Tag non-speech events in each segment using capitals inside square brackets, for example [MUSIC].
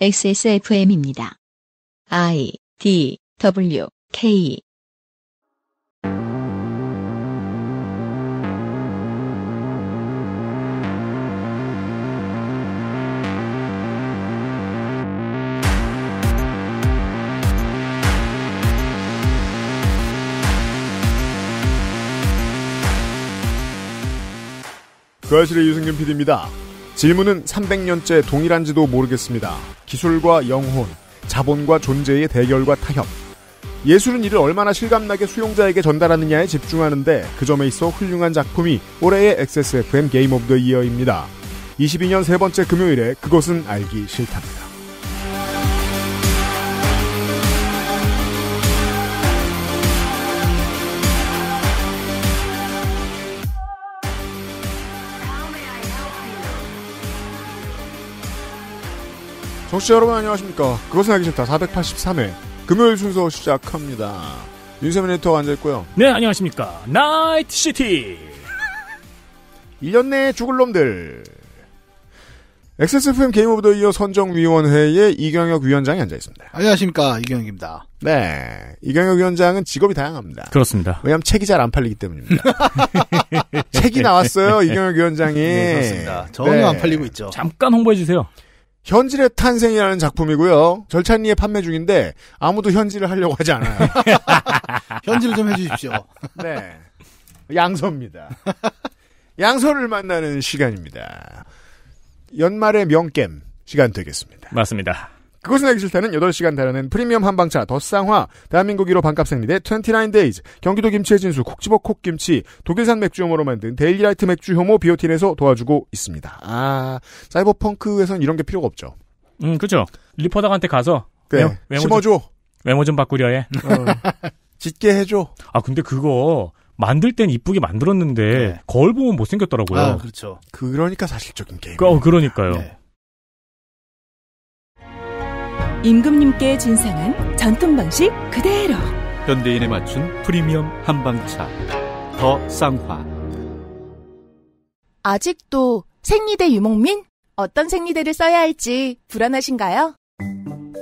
XSFM입니다. I D W K 거실의 유승균 PD입니다. 질문은 300년째 동일한지도 모르겠습니다. 기술과 영혼, 자본과 존재의 대결과 타협. 예술은 이를 얼마나 실감나게 수용자에게 전달하느냐에 집중하는데 그 점에 있어 훌륭한 작품이 올해의 XSFM 게임 오브 더 이어입니다. 22년 세 번째 금요일에 그것은 알기 싫답니다. 청취자 여러분 안녕하십니까. 그것은 알기 싫다 483회 금요일 순서 시작합니다. 윤세민 에터가 앉아있고요. 네, 안녕하십니까. 나이트시티. 1년 내에 죽을 놈들. XSFM 게임 오브 더 이어 선정위원회의 이경혁 위원장이 앉아있습니다. 안녕하십니까. 이경혁입니다. 네. 이경혁 위원장은 직업이 다양합니다. 그렇습니다. 왜냐면 하 책이 잘 안 팔리기 때문입니다. [LAUGHS] 책이 나왔어요. 이경혁 위원장이. 네, 그렇습니다. 전혀 네. 안 팔리고 있죠. 잠깐 홍보해주세요. 현질의 탄생이라는 작품이고요. 절찬리에 판매 중인데 아무도 현질을 하려고 하지 않아요. [LAUGHS] 현질을 좀 해주십시오. [LAUGHS] 네, 양서입니다. 양서를 만나는 시간입니다. 연말의 명겜 시간 되겠습니다. 맞습니다. 그것은 알기 싫다는 8시간 달하는 프리미엄 한방차 더쌍화 대한민국 1호 반값 생리대 29데이즈 경기도 김치의 진수 콕지버 콕김치 독일산 맥주효모로 만든 데일리라이트 맥주효모 비오틴에서 도와주고 있습니다. 아 사이버펑크에선 이런 게 필요가 없죠. 음 그죠. 리포닥한테 가서 그래, 네, 외모 심어줘. 좀, 외모 좀 바꾸려 해. 어. [LAUGHS] 짓게 해줘. 아 근데 그거 만들 땐 이쁘게 만들었는데 네. 거울 보면 못생겼더라고요. 아, 그렇죠. 그러니까 사실적인 게임. 어, 그러니까요. 네. 임금님께 진상한 전통 방식 그대로 현대인에 맞춘 프리미엄 한방차 더 쌍화 아직도 생리대 유목민? 어떤 생리대를 써야 할지 불안하신가요?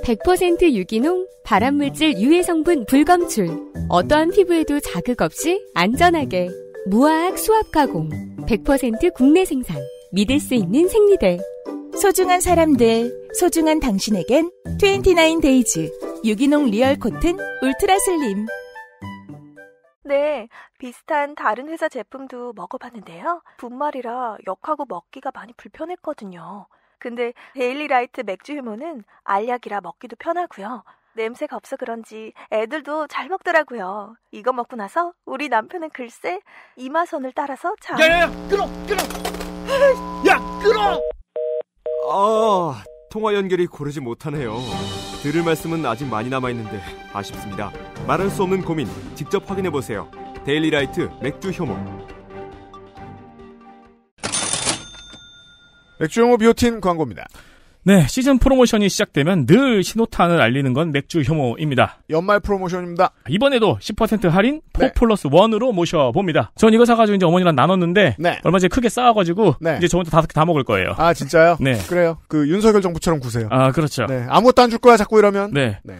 100% 유기농, 발암물질 유해 성분 불검출. 어떠한 피부에도 자극 없이 안전하게 무화학 수압 가공. 100% 국내 생산. 믿을 수 있는 생리대. 소중한 사람들 소중한 당신에겐 29데이즈 유기농 리얼 코튼 울트라 슬림 네, 비슷한 다른 회사 제품도 먹어봤는데요. 분말이라 역하고 먹기가 많이 불편했거든요. 근데 데일리라이트 맥주 효모는 알약이라 먹기도 편하고요. 냄새가 없어 그런지 애들도 잘 먹더라고요. 이거 먹고 나서 우리 남편은 글쎄 이마선을 따라서 자. 야야야, 끊어, 끊어. 야, 끊어. 아, 통화 연결이 고르지 못하네요. 들을 말씀은 아직 많이 남아 있는데 아쉽습니다. 말할 수 없는 고민 직접 확인해 보세요. 데일리라이트 맥주 효모. 맥주 효모 비오틴 광고입니다. 네, 시즌 프로모션이 시작되면 늘 신호탄을 알리는 건 맥주 효모입니다 연말 프로모션입니다. 이번에도 10% 할인 4 플러스 1으로 모셔봅니다. 전 이거 사가지고 이제 어머니랑 나눴는데 네. 얼마 전에 크게 쌓아가지고 네. 이제 저 혼자 다섯 개 다 먹을 거예요. 아 진짜요? 네. 그래요. 그 윤석열 정부처럼 구세요. 아 그렇죠. 네, 아무것도 안 줄 거야 자꾸 이러면. 네. 네.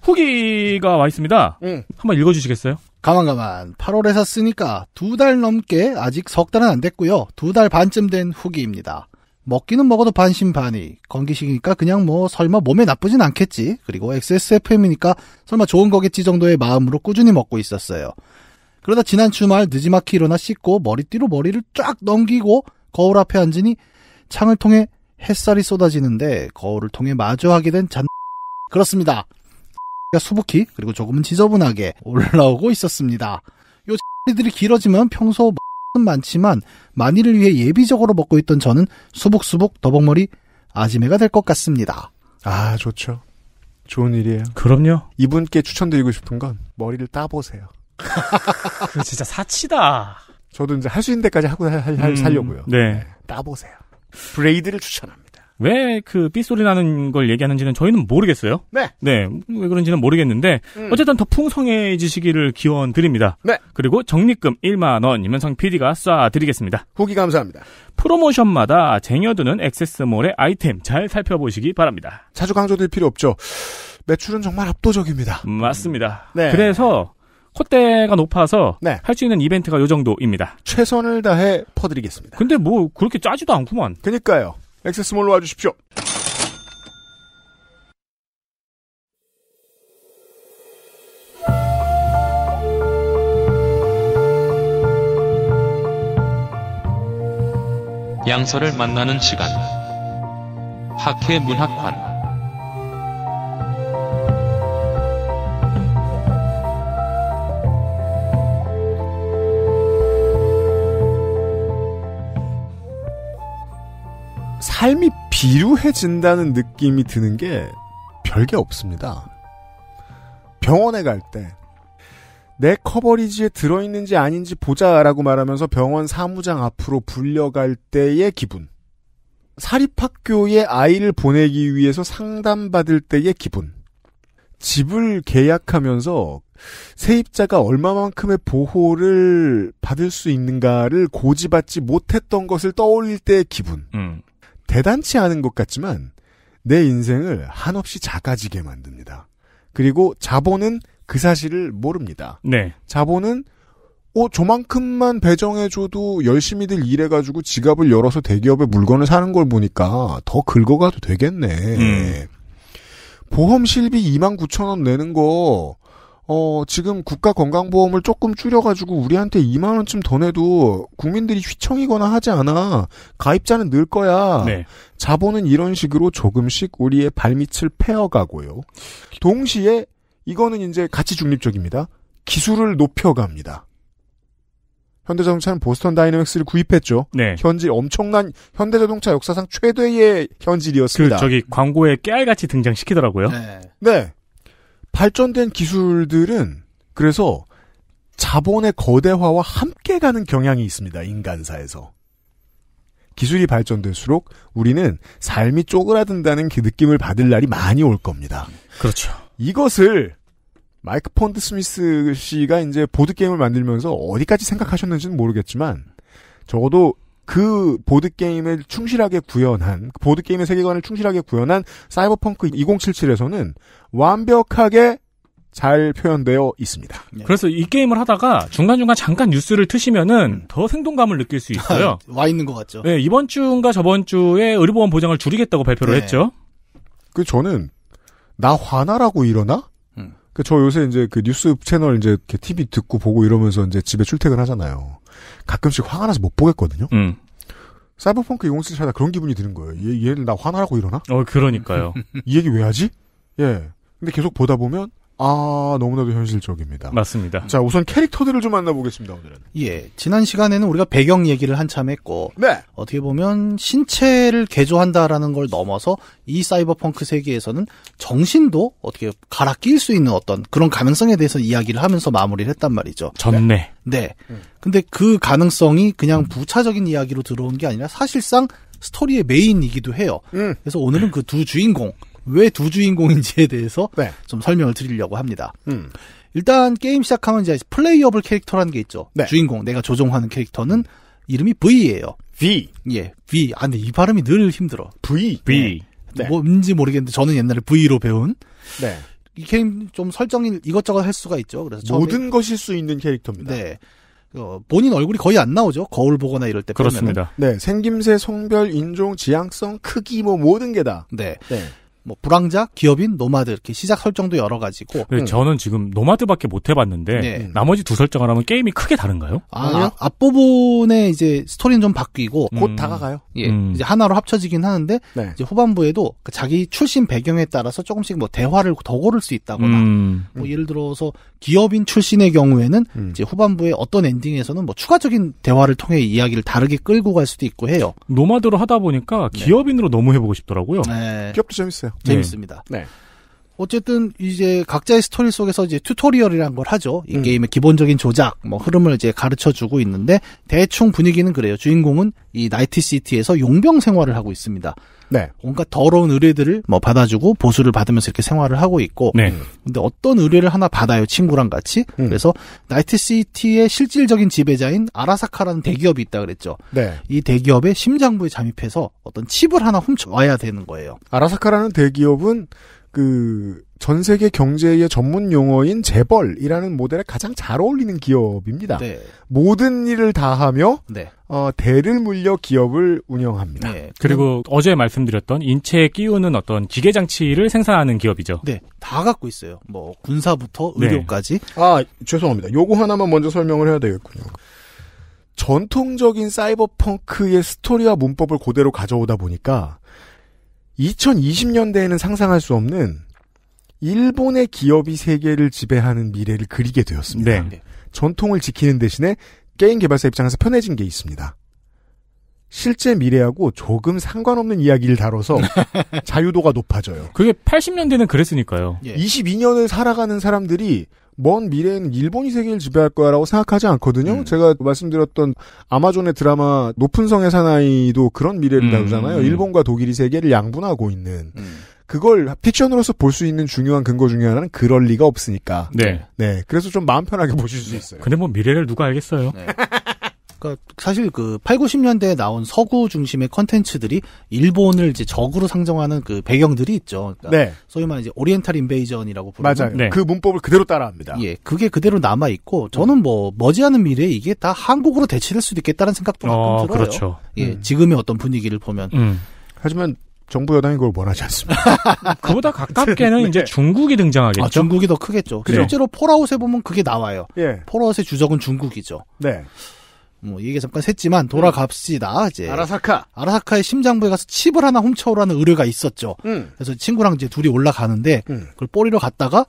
후기가 와 있습니다. 응. 한번 읽어주시겠어요? 가만 가만. 8월에 샀으니까 두 달 넘게 아직 석 달은 안 됐고요. 두 달 반쯤 된 후기입니다. 먹기는 먹어도 반신반의. 건기식이니까 그냥 뭐 설마 몸에 나쁘진 않겠지. 그리고 XSFM이니까 설마 좋은 거겠지 정도의 마음으로 꾸준히 먹고 있었어요. 그러다 지난 주말 늦지막히 일어나 씻고 머리띠로 머리를 쫙 넘기고 거울 앞에 앉으니 창을 통해 햇살이 쏟아지는데 거울을 통해 마주하게 된 잔. [LAUGHS] 그렇습니다. [LAUGHS] 수북히 그리고 조금은 지저분하게 올라오고 있었습니다. 요 X들이 [LAUGHS] 길어지면 평소 많지만 만일을 위해 예비적으로 먹고 있던 저는 수북수북 더벅머리 아지매가 될 것 같습니다. 아 좋죠. 좋은 일이에요. 그럼요. 이분께 추천드리고 싶은 건 머리를 따보세요. 그 [LAUGHS] 진짜 사치다. 저도 이제 할 수 있는 데까지 하고 살, 살, 음, 살려고요. 네. 네. 따보세요. 브레이드를 추천합니다. 왜그 삐소리 나는 걸 얘기하는지는 저희는 모르겠어요. 네. 네. 왜 그런지는 모르겠는데 음. 어쨌든 더 풍성해지시기를 기원 드립니다. 네. 그리고 적립금 1만 원이면상 PD가 쏴 드리겠습니다. 후기 감사합니다. 프로모션마다 쟁여두는 액세스몰의 아이템 잘 살펴보시기 바랍니다. 자주 강조될 필요 없죠. 매출은 정말 압도적입니다. 음, 맞습니다. 네. 그래서 콧대가 높아서 네. 할수 있는 이벤트가 요 정도입니다. 최선을 다해 퍼드리겠습니다. 근데 뭐 그렇게 짜지도 않구만. 그니까요. 액세스몰로 와주십시오. 양서를 만나는 시간 학회 문학관 삶이 비루해진다는 느낌이 드는 게 별게 없습니다. 병원에 갈 때, 내 커버리지에 들어있는지 아닌지 보자라고 말하면서 병원 사무장 앞으로 불려갈 때의 기분. 사립학교에 아이를 보내기 위해서 상담받을 때의 기분. 집을 계약하면서 세입자가 얼마만큼의 보호를 받을 수 있는가를 고지받지 못했던 것을 떠올릴 때의 기분. 음. 대단치 않은 것 같지만 내 인생을 한없이 작아지게 만듭니다. 그리고 자본은 그 사실을 모릅니다. 네. 자본은 어 저만큼만 배정해줘도 열심히들 일해가지고 지갑을 열어서 대기업의 물건을 사는 걸 보니까 더 긁어가도 되겠네. 음. 보험 실비 2만 9천 원 내는 거 어, 지금 국가건강보험을 조금 줄여가지고 우리한테 2만원쯤 더 내도 국민들이 휘청이거나 하지 않아. 가입자는 늘 거야. 네. 자본은 이런 식으로 조금씩 우리의 발밑을 패어가고요. 동시에, 이거는 이제 같이 중립적입니다. 기술을 높여갑니다. 현대자동차는 보스턴 다이내믹스를 구입했죠. 네. 현질 엄청난 현대자동차 역사상 최대의 현질이었습니다. 그 저기 광고에 깨알같이 등장시키더라고요. 네. 네. 발전된 기술들은 그래서 자본의 거대화와 함께 가는 경향이 있습니다. 인간사에서. 기술이 발전될수록 우리는 삶이 쪼그라든다는 그 느낌을 받을 날이 많이 올 겁니다. 그렇죠. 이것을 마이크 폰드 스미스 씨가 이제 보드게임을 만들면서 어디까지 생각하셨는지는 모르겠지만 적어도 그 보드게임을 충실하게 구현한, 그 보드게임의 세계관을 충실하게 구현한 사이버펑크 2077에서는 완벽하게 잘 표현되어 있습니다. 네. 그래서 이 게임을 하다가 중간중간 잠깐 뉴스를 트시면은 음. 더 생동감을 느낄 수 있어요. [LAUGHS] 와 있는 것 같죠. 네, 이번 주인가 저번 주에 의료보험 보장을 줄이겠다고 발표를 네. 했죠. 그 저는 나 화나라고 일어나? 음. 그저 요새 이제 그 뉴스 채널 이제 TV 듣고 보고 이러면서 이제 집에 출퇴근하잖아요. 가끔씩 화가 나서 못 보겠거든요. 음. 사이버펑크 용어쓰기 하다 그런 기분이 드는 거예요. 얘, 얘는나 화나라고 이러나? 어, 그러니까요. [LAUGHS] 이 얘기 왜 하지? 예. 근데 계속 보다 보면 아, 너무나도 현실적입니다. 맞습니다. 자, 우선 캐릭터들을 좀 만나보겠습니다, 오늘은. 예. 지난 시간에는 우리가 배경 얘기를 한참 했고. 네. 어떻게 보면 신체를 개조한다라는 걸 넘어서 이 사이버펑크 세계에서는 정신도 어떻게 갈아 낄 수 있는 어떤 그런 가능성에 대해서 이야기를 하면서 마무리를 했단 말이죠. 전네. 네. 근데 그 가능성이 그냥 부차적인 이야기로 들어온 게 아니라 사실상 스토리의 메인이기도 해요. 음. 그래서 오늘은 그 두 주인공. 왜두 주인공인지에 대해서 네. 좀 설명을 드리려고 합니다. 음. 일단 게임 시작하면 이제 플레이어블 캐릭터라는 게 있죠. 네. 주인공 내가 조종하는 캐릭터는 이름이 V예요. V. 예, V. 아, 근데 이 발음이 늘 힘들어. V. 예. V. 네. 뭔지 뭐, 모르겠는데 저는 옛날에 V로 배운. 네. 이 게임 좀 설정이 이것저것 할 수가 있죠. 그래서 모든 것일 수 있는 캐릭터입니다. 네. 어, 본인 얼굴이 거의 안 나오죠. 거울 보거나 이럴 때. 그렇습니다. 빼면은. 네. 생김새, 성별, 인종, 지향성, 크기 뭐 모든 게 다. 네. 네. 뭐 불황자, 기업인, 노마드 이렇게 시작 설정도 여러 가지고. 네, 응. 음. 저는 지금 노마드밖에 못 해봤는데 네. 나머지 두 설정을 하면 게임이 크게 다른가요? 아, 아 앞부분에 이제 스토리는 좀 바뀌고 음. 곧 다가가요. 예, 음. 이제 하나로 합쳐지긴 하는데 네. 이제 후반부에도 그 자기 출신 배경에 따라서 조금씩 뭐 대화를 더 고를 수 있다거나 음. 뭐 예를 들어서 기업인 출신의 경우에는 음. 이제 후반부에 어떤 엔딩에서는 뭐 추가적인 대화를 통해 이야기를 다르게 끌고 갈 수도 있고 해요. 노마드로 하다 보니까 네. 기업인으로 너무 해보고 싶더라고요. 네. 기업도 재밌어요. 재밌습니다. 네. 네. 어쨌든 이제 각자의 스토리 속에서 이제 튜토리얼이란 걸 하죠. 이 음. 게임의 기본적인 조작, 뭐 흐름을 이제 가르쳐 주고 있는데 대충 분위기는 그래요. 주인공은 이 나이트 시티에서 용병 생활을 하고 있습니다. 네. 뭔가 더러운 의뢰들을 뭐 받아주고 보수를 받으면서 이렇게 생활을 하고 있고. 네. 근데 어떤 의뢰를 하나 받아요. 친구랑 같이. 음. 그래서 나이트 시티의 실질적인 지배자인 아라사카라는 대기업이 있다 그랬죠. 네. 이 대기업의 심장부에 잠입해서 어떤 칩을 하나 훔쳐와야 되는 거예요. 아라사카라는 대기업은 그전 세계 경제의 전문 용어인 재벌이라는 모델에 가장 잘 어울리는 기업입니다. 네. 모든 일을 다하며 네. 어, 대를 물려 기업을 운영합니다. 네. 그리고 어제 말씀드렸던 인체에 끼우는 어떤 기계 장치를 생산하는 기업이죠. 네, 다 갖고 있어요. 뭐 군사부터 네. 의료까지. 아 죄송합니다. 요거 하나만 먼저 설명을 해야 되겠군요. 전통적인 사이버펑크의 스토리와 문법을 그대로 가져오다 보니까 2020년대에는 상상할 수 없는 일본의 기업이 세계를 지배하는 미래를 그리게 되었습니다. 네. 네. 전통을 지키는 대신에 게임 개발사 입장에서 편해진 게 있습니다. 실제 미래하고 조금 상관없는 이야기를 다뤄서 [LAUGHS] 자유도가 높아져요. 그게 80년대는 그랬으니까요. 22년을 예. 살아가는 사람들이 먼 미래에는 일본이 세계를 지배할 거야라고 생각하지 않거든요. 음. 제가 말씀드렸던 아마존의 드라마 높은 성의 사나이도 그런 미래를 음. 다루잖아요. 음. 일본과 독일이 세계를 양분하고 있는. 음. 그걸 픽션으로서 볼 수 있는 중요한 근거 중에 하나는 그럴 리가 없으니까. 네. 네. 그래서 좀 마음 편하게 [LAUGHS] 보실 수 네. 있어요. 근데 뭐 미래를 누가 알겠어요. 네. 그러니까 사실 그 8, 90년대에 나온 서구 중심의 컨텐츠들이 일본을 이제 적으로 상정하는 그 배경들이 있죠. 그러니까 네. 소위 말해 이제 오리엔탈 인베이전이라고 부르는 맞아요. 네. 그 문법을 그대로 따라합니다. 예, 그게 그대로 남아 있고 저는 뭐 머지않은 미래에 이게 다 한국으로 대체될 수도 있겠다는 생각도 가끔 어, 들어요. 그렇죠. 예, 음. 지금의 어떤 분위기를 보면. 음. 하지만 정부 여당이 그걸 원하지 않습니다. [LAUGHS] 그보다 가깝게는 [LAUGHS] 네. 이제 중국이 등장하겠죠. 아, 중국이 더 크겠죠. 그렇 실제로 폴아웃에 보면 그게 나와요. 예. 폴아웃의 주적은 중국이죠. 네. 뭐 얘기 잠깐 샜지만 돌아갑시다. 이제 아라사카. 아라사카의 심장부에 가서 칩을 하나 훔쳐오라는 의뢰가 있었죠. 음. 그래서 친구랑 이제 둘이 올라가는데 음. 그걸 뿌리러 갔다가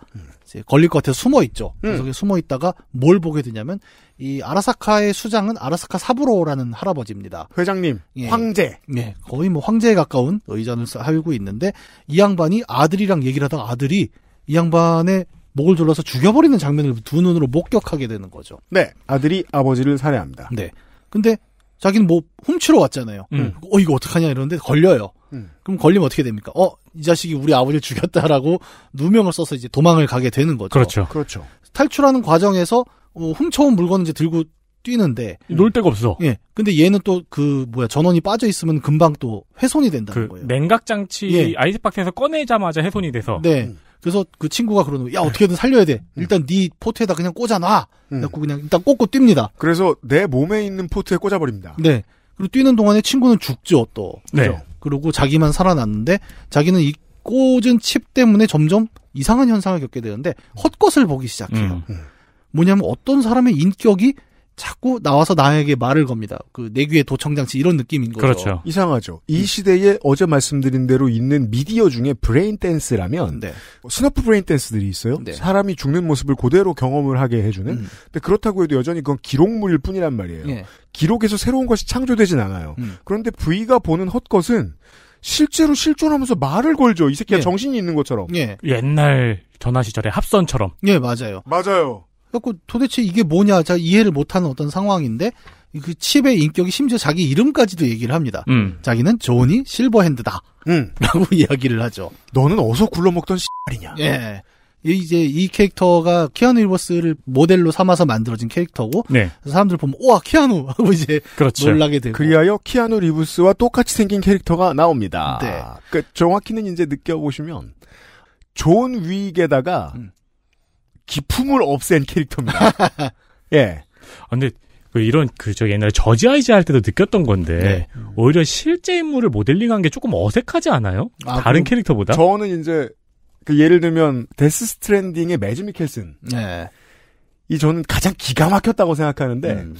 이제 걸릴 것 같아서 숨어 있죠. 음. 그래서 숨어 있다가 뭘 보게 되냐면 이 아라사카의 수장은 아라사카 사부로라는 할아버지입니다. 회장님, 예. 황제. 예, 거의 뭐 황제에 가까운 의전을 살고 있는데 이 양반이 아들이랑 얘기를 하다가 아들이 이 양반의 목을 졸라서 죽여버리는 장면을 두 눈으로 목격하게 되는 거죠. 네. 아들이 아버지를 살해합니다. 네. 근데 자기는 뭐 훔치러 왔잖아요. 음. 어 이거 어떡하냐 이러는데 걸려요. 음. 그럼 걸리면 어떻게 됩니까? 어 이 자식이 우리 아버지를 죽였다라고 누명을 써서 이제 도망을 가게 되는 거죠. 그렇죠. 그렇죠. 탈출하는 과정에서 어, 훔쳐온 물건을 이제 들고 뛰는데 음. 놀 데가 없어. 예. 근데 얘는 또 그 뭐야 전원이 빠져 있으면 금방 또 훼손이 된다는 그 거예요. 냉각 장치 예. 아이스박스에서 꺼내자마자 훼손이 돼서. 네. 음. 그래서 그 친구가 그러는 거야. 어떻게든 살려야 돼. 음. 일단 네 포트에다 그냥 꽂아놔. 음. 그냥 일단 꽂고 뜁니다. 그래서 내 몸에 있는 포트에 꽂아버립니다. 네. 그리고 뛰는 동안에 친구는 죽죠, 또. 네. 그죠? 네. 그리고 자기만 살아났는데 자기는 이 꽂은 칩 때문에 점점 이상한 현상을 겪게 되는데 헛것을 보기 시작해요. 음. 음. 뭐냐면 어떤 사람의 인격이 자꾸 나와서 나에게 말을 겁니다. 그 내귀의 도청장치 이런 느낌인 거죠. 그렇죠. 이상하죠. 이 시대에 어제 말씀드린 대로 있는 미디어 중에 브레인 댄스라면 네. 스너프 브레인 댄스들이 있어요. 네. 사람이 죽는 모습을 그대로 경험을 하게 해주는. 음. 근데 그렇다고 해도 여전히 그건 기록물일 뿐이란 말이에요. 예. 기록에서 새로운 것이 창조되진 않아요. 음. 그런데 V가 보는 헛것은 실제로 실존하면서 말을 걸죠. 이 새끼가 예. 정신이 있는 것처럼. 예. 옛날 전화 시절의 합선처럼. 예, 맞아요. 맞아요. 그래갖 도대체 이게 뭐냐, 자 이해를 못하는 어떤 상황인데 그 칩의 인격이 심지어 자기 이름까지도 얘기를 합니다. 음. 자기는 조니 실버핸드다. 음. [LAUGHS] 라고 [LAUGHS] 이야기를 하죠. 너는 어서 굴러먹던 씨발이냐. 예. 이제 이 캐릭터가 키아누 리버스를 모델로 삼아서 만들어진 캐릭터고 네. 사람들 보면 와 키아누 [LAUGHS] 하고 이제 그렇죠. 놀라게 되고 그리하여 키아누 리브스와 똑같이 생긴 캐릭터가 나옵니다. 네. 그 정확히는 이제 느껴보시면 존 위익에다가 음. 기품을 없앤 캐릭터입니다. [LAUGHS] 예. 아, 근데 그 이런 그 저 옛날에 저지 아이즈 할 때도 느꼈던 건데 네. 오히려 실제 인물을 모델링한 게 조금 어색하지 않아요? 아, 다른 캐릭터보다? 저는 이제 그 예를 들면 데스 스트랜딩의 매즈 미켈슨. 네. 이 저는 가장 기가 막혔다고 생각하는데 음.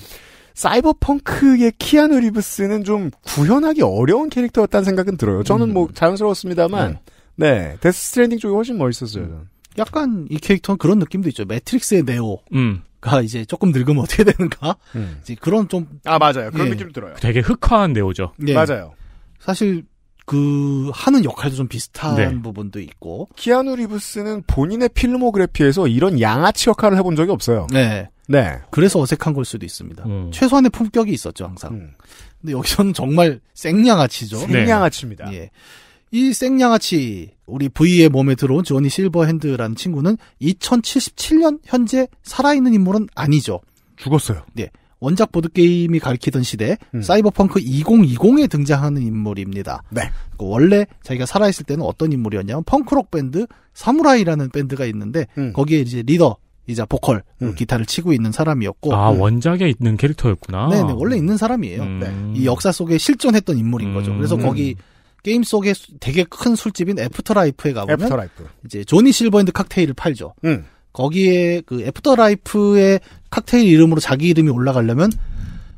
사이버펑크의 키아누 리브스는 좀 구현하기 어려운 캐릭터였다는 생각은 들어요. 저는 음. 뭐 자연스러웠습니다만 네, 네 데스 스트랜딩 쪽이 훨씬 멋있었어요. 음. 약간 이 캐릭터는 그런 느낌도 있죠. 매트릭스의 네오. 음. 가 이제 조금 늙으면 어떻게 되는가? 음. 이제 그런 좀. 아, 맞아요. 그런 예. 느낌 들어요. 되게 흑화한 네오죠. 예. 맞아요. 사실 그 하는 역할도 좀 비슷한 네. 부분도 있고 키아누 리브스는 본인의 필모그래피에서 이런 양아치 역할을 해본 적이 없어요. 네, 네. 그래서 어색한 걸 수도 있습니다. 음. 최소한의 품격이 있었죠 항상. 음. 근데 여기서는 정말 생양아치죠. 생양아치입니다. 네. 예. 이 생양아치 우리 V의 몸에 들어온 조니 실버핸드라는 친구는 2077년 현재 살아있는 인물은 아니죠. 죽었어요. 네. 원작 보드 게임이 가리키던 시대 음. 사이버펑크 2020에 등장하는 인물입니다. 네. 그 원래 자기가 살아있을 때는 어떤 인물이었냐면 펑크록 밴드 사무라이라는 밴드가 있는데 음. 거기에 이제 리더 이자 보컬 음. 기타를 치고 있는 사람이었고 아 음. 원작에 있는 캐릭터였구나. 네네 원래 있는 사람이에요. 네. 이 역사 속에 실존했던 인물인 거죠. 음. 그래서 거기 음. 게임 속에 되게 큰 술집인 애프터라이프에 가보면 애프터라이프. 이제 조니 실버핸드 칵테일을 팔죠. 음. 거기에 그 애프터라이프의 칵테일 이름으로 자기 이름이 올라가려면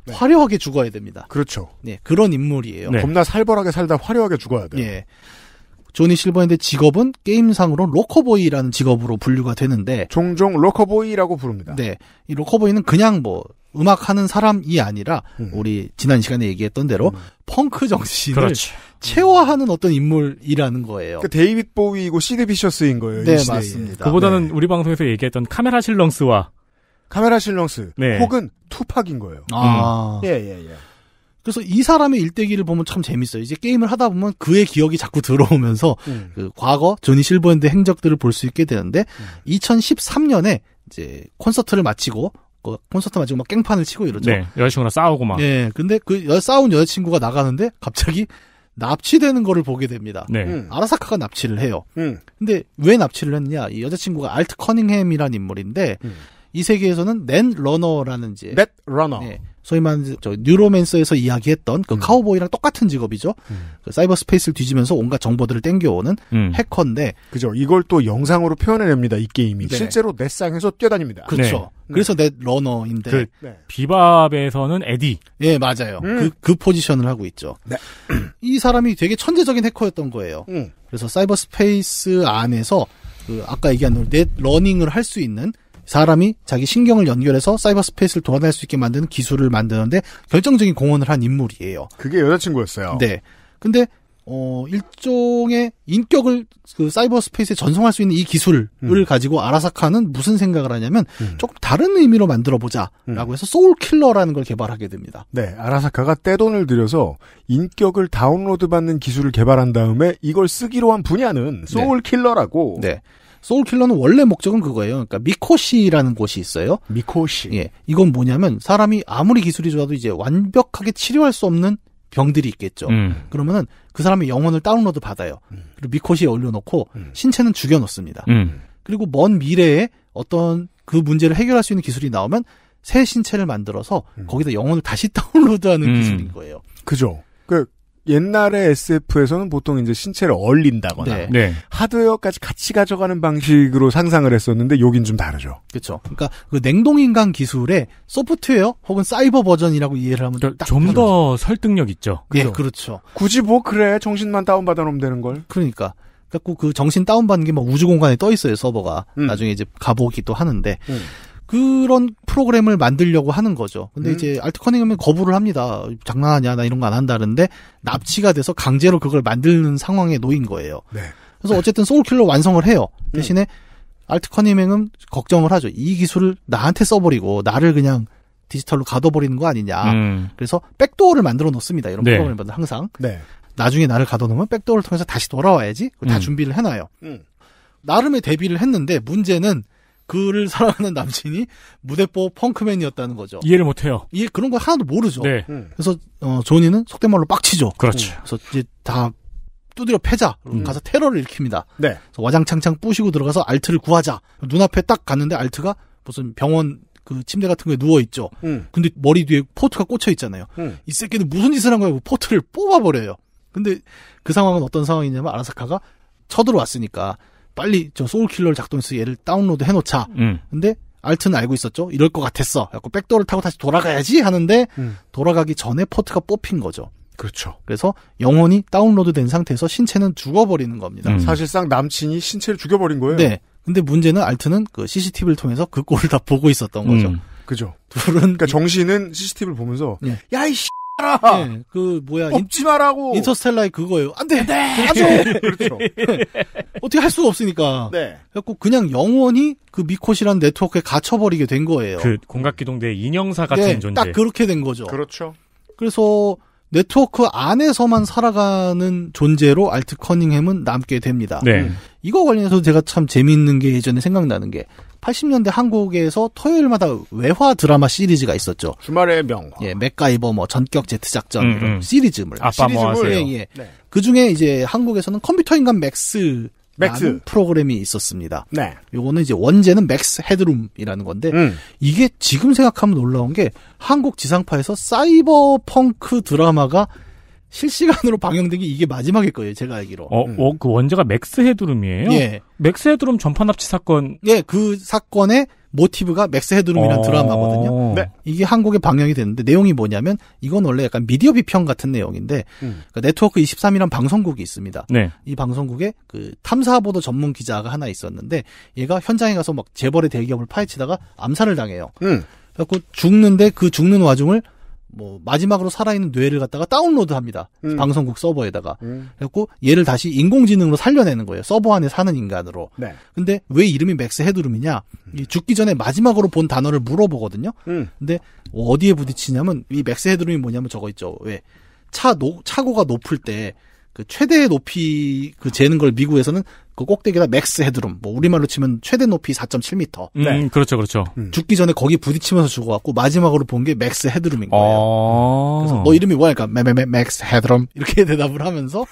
네. 화려하게 죽어야 됩니다. 그렇죠. 네, 그런 인물이에요. 네. 겁나 살벌하게 살다 화려하게 죽어야 돼요. 예. 조니 실버핸드 직업은 게임상으로 로커보이라는 직업으로 분류가 되는데 종종 로커보이라고 부릅니다. 네, 이 로커보이는 그냥 뭐 음악 하는 사람이 아니라 음. 우리 지난 시간에 얘기했던 대로 음. 펑크 정신을 그렇죠. 체화하는 어떤 인물이라는 거예요. 그 데이빗 보이고 시드 비셔스인 거예요. 네 맞습니다. 그보다는 네. 우리 방송에서 얘기했던 카메라 실렁스와 카메라 실렁스 네. 혹은 투팍인 거예요. 아 예예예. 음. 예, 예, 예. 그래서 이 사람의 일대기를 보면 참 재밌어요. 이제 게임을 하다 보면 그의 기억이 자꾸 들어오면서 음. 그 과거 조니 실버핸드 행적들을 볼 수 있게 되는데 2013년에 음. 이제 콘서트를 마치고 뭐 콘서트 마치고 막 깽판을 치고 이러죠. 네, 여자친구랑 싸우고 막. 네, 근데 그 여, 싸운 여자친구가 나가는데 갑자기 납치되는 거를 보게 됩니다. 네. 음. 아라사카가 납치를 해요. 음. 근데 왜 납치를 했냐? 이 여자친구가 알트 커닝햄이라는 인물인데 음. 이 세계에서는 넷 러너라는 이제 넷 러너. 네, 소위 말하는 뉴로맨서에서 이야기했던 그 음. 카우보이랑 똑같은 직업이죠. 음. 그 사이버 스페이스를 뒤지면서 온갖 정보들을 땡겨오는 음. 해커인데 그죠. 이걸 또 영상으로 표현해냅니다. 이 게임이 네. 실제로 내 쌍에서 뛰어다닙니다. 그렇죠. 네. 그래서 내 러너인데 그 네. 비밥에서는 에디. 예, 맞아요. 음. 그, 그 포지션을 하고 있죠. 네. [CLEARS THROAT] 이 사람이 되게 천재적인 해커였던 거예요. 음. 그래서 사이버 스페이스 안에서 그 아까 얘기한 넷 러닝을 할 수 있는 사람이 자기 신경을 연결해서 사이버 스페이스를 돌아다닐 수 있게 만드는 기술을 만드는데 결정적인 공헌을 한 인물이에요. 그게 여자친구였어요. 네. 근데 어 일종의 인격을 그 사이버 스페이스에 전송할 수 있는 이 기술을 음. 가지고 아라사카는 무슨 생각을 하냐면 음. 조금 다른 의미로 만들어 보자라고 음. 해서 소울 킬러라는 걸 개발하게 됩니다. 네, 아라사카가 떼돈을 들여서 인격을 다운로드 받는 기술을 개발한 다음에 이걸 쓰기로 한 분야는 소울 네. 킬러라고. 네. 소울킬러는 원래 목적은 그거예요. 그러니까 미코시라는 곳이 있어요. 미코시. 예. 이건 뭐냐면 사람이 아무리 기술이 좋아도 이제 완벽하게 치료할 수 없는 병들이 있겠죠. 음. 그러면은 그 사람의 영혼을 다운로드 받아요. 음. 그리고 미코시에 올려놓고 음. 신체는 죽여놓습니다. 음. 그리고 먼 미래에 어떤 그 문제를 해결할 수 있는 기술이 나오면 새 신체를 만들어서 음. 거기다 영혼을 다시 [LAUGHS] 다운로드하는 음. 기술인 거예요. 그죠. 그 옛날의 SF에서는 보통 이제 신체를 얼린다거나 네. 네. 하드웨어까지 같이 가져가는 방식으로 상상을 했었는데 여긴 좀 다르죠. 그렇죠. 그러니까 그 냉동 인간 기술의 소프트웨어 혹은 사이버 버전이라고 이해를 하면 그러니까 좀더 설득력 있죠. 네, 그그렇 그렇죠. 굳이 뭐 그래 정신만 다운 받아 놓으면 되는 걸. 그러니까 자꾸 그러니까 그 정신 다운받는 게막 뭐 우주 공간에 떠 있어요 서버가 음. 나중에 이제 가보기도 하는데 음. 그런 프로그램을 만들려고 하는 거죠. 근데 음. 이제 알트 커닝은 거부를 합니다. 장난하냐, 나 이런 거 안 한다는데 납치가 돼서 강제로 그걸 만드는 상황에 놓인 거예요. 네. 그래서 어쨌든 소울킬러 완성을 해요. 음. 대신에 음. 알트 커닝은 걱정을 하죠. 이 기술을 나한테 써버리고 나를 그냥 디지털로 가둬버리는 거 아니냐. 음. 그래서 백도어를 만들어 놓습니다. 이런 네. 프로그램은 항상. 네. 나중에 나를 가둬놓으면 백도어를 통해서 다시 돌아와야지. 음. 다 준비를 해놔요. 음. 나름의 대비를 했는데 문제는 그를 사랑하는 남친이 무대뽀 펑크맨이었다는 거죠. 이해를 못해요. 이해 그런 거 하나도 모르죠. 네. 음. 그래서 어, 조니는 속된 말로 빡치죠. 그렇죠. 음. 그래서 이제 다 두드려 패자. 음. 가서 테러를 일으킵니다. 네. 그래서 와장창창 뿌시고 들어가서 알트를 구하자. 눈앞에 딱 갔는데 알트가 무슨 병원 그 침대 같은 거에 누워 있죠. 음. 근데 머리 뒤에 포트가 꽂혀 있잖아요. 음. 이 새끼는 무슨 짓을 한 거야? 그 포트를 뽑아 버려요. 근데 그 상황은 어떤 상황이냐면 아라사카가 쳐들어왔으니까 빨리 저 소울킬러를 작동해서 얘를 다운로드 해놓자. 음. 근데 알트는 알고 있었죠. 이럴 것 같았어. 그래서 백도를 타고 다시 돌아가야지 하는데 음. 돌아가기 전에 포트가 뽑힌 거죠. 그렇죠. 그래서 영혼이 다운로드된 상태에서 신체는 죽어버리는 겁니다. 음. 사실상 남친이 신체를 죽여버린 거예요. 네. 근데 문제는 알트는 그 CCTV를 통해서 그 꼴을 다 보고 있었던 거죠. 음. 그죠. 둘은 그러니까 정신은 CCTV를 보면서 네. 예. 야이 씨 마라. 네, 예, 그 뭐야 뽑지 마라고. 인터스텔라의 그거예요. 안돼, 안돼, 안돼. [LAUGHS] 그렇죠. 네. 어떻게 할 수가 없으니까. 네. 그래갖고 그냥 영원히 그 미콧이란 네트워크에 갇혀버리게 된 거예요. 그공각기동대 인형사 같은 네, 존재. 딱 그렇게 된 거죠. 그렇죠. 그래서 네트워크 안에서만 살아가는 존재로 알트 커닝햄은 남게 됩니다. 네. 음. 이거 관련해서 제가 참 재미있는 게 예전에 생각나는 게 80년대 한국에서 토요일마다 외화 드라마 시리즈가 있었죠. 주말의 명화. 예, 맥가이버 뭐 전격 제트 작전 음, 이런 음. 시리즈물. 아빠 시리즈물 뭐 하세요? 예, 예. 네. 그 중에 이제 한국에서는 컴퓨터 인간 맥스 맥스 프로그램이 있었습니다. 네. 요거는 이제 원제는 맥스 헤드룸이라는 건데 음. 이게 지금 생각하면 놀라운 게 한국 지상파에서 사이버펑크 드라마가 실시간으로 방영된 게 이게 마지막일 거예요, 제가 알기로. 어, 음. 어, 그원자가 맥스 헤드룸이에요? 예. 맥스 헤드룸 전판 납치 사건. 예, 그 사건의 모티브가 맥스 헤드룸이라는 어... 드라마거든요. 네. 이게 한국에 방영이 됐는데 내용이 뭐냐면 이건 원래 약간 미디어 비평 같은 내용인데 음. 그 네트워크 23이란 방송국이 있습니다. 네. 이 방송국에 그 탐사 보도 전문 기자가 하나 있었는데 얘가 현장에 가서 막 재벌의 대기업을 파헤치다가 암살을 당해요. 음. 그래갖고 죽는데 그 죽는 와중을 뭐 마지막으로 살아있는 뇌를 갖다가 다운로드합니다. 음. 방송국 서버에다가. 음. 그래갖고 얘를 다시 인공지능으로 살려내는 거예요. 서버 안에 사는 인간으로. 네. 근데 왜 이름이 맥스 헤드룸이냐? 음. 죽기 전에 마지막으로 본 단어를 물어보거든요. 음. 근데 어디에 부딪히냐면 이 맥스 헤드룸이 뭐냐면 저거 있죠. 왜? 차 노, 차고가 높을 때그 최대 높이 그 재는 걸 미국에서는 그 꼭대기다 맥스 헤드룸, 뭐 우리말로 치면 최대 높이 4.7m. 음, 네, 그렇죠, 그렇죠. 음. 죽기 전에 거기 부딪히면서 죽어갖고 마지막으로 본 게 맥스 헤드룸인 거예요. 아~ 그래서 너 이름이 뭐야? 그러니까 맥, 맥, 맥스 헤드룸 이렇게 [LAUGHS] 대답을 하면서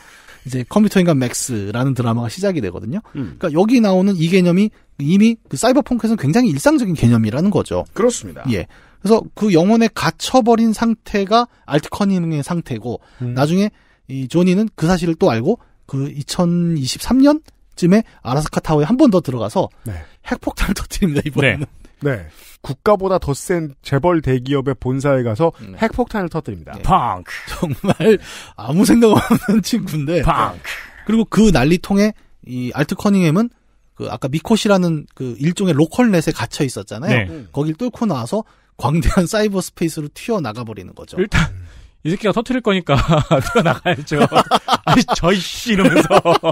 이제 컴퓨터 인간 맥스라는 드라마가 시작이 되거든요. 음. 그러니까 여기 나오는 이 개념이 이미 그 사이버펑크에서는 굉장히 일상적인 개념이라는 거죠. 그렇습니다. 예. 그래서 그 영혼에 갇혀버린 상태가 알트커닝의 상태고 음. 나중에 이 조니는 그 사실을 또 알고 그 2023년쯤에 아라스카 타워에 한 번 더 들어가서 네. 핵폭탄을 [LAUGHS] 터뜨립니다 이번에는. 네. 네. 국가보다 더 센 재벌 대기업의 본사에 가서 네. 핵폭탄을 터뜨립니다. 네. 펑크. [LAUGHS] 정말 아무 생각 없는 친구인데. 펑크. 그리고 그 난리통에 이 알트 커닝햄은 그 아까 미코시라는그 일종의 로컬넷에 갇혀 있었잖아요. 네. 거길 뚫고 나와서 광대한 사이버 스페이스로 튀어나가 버리는 거죠. 일단 이 새끼가 터트릴 거니까 [LAUGHS] 뛰어나가야죠. [LAUGHS] 아니 저이씨 이러면서.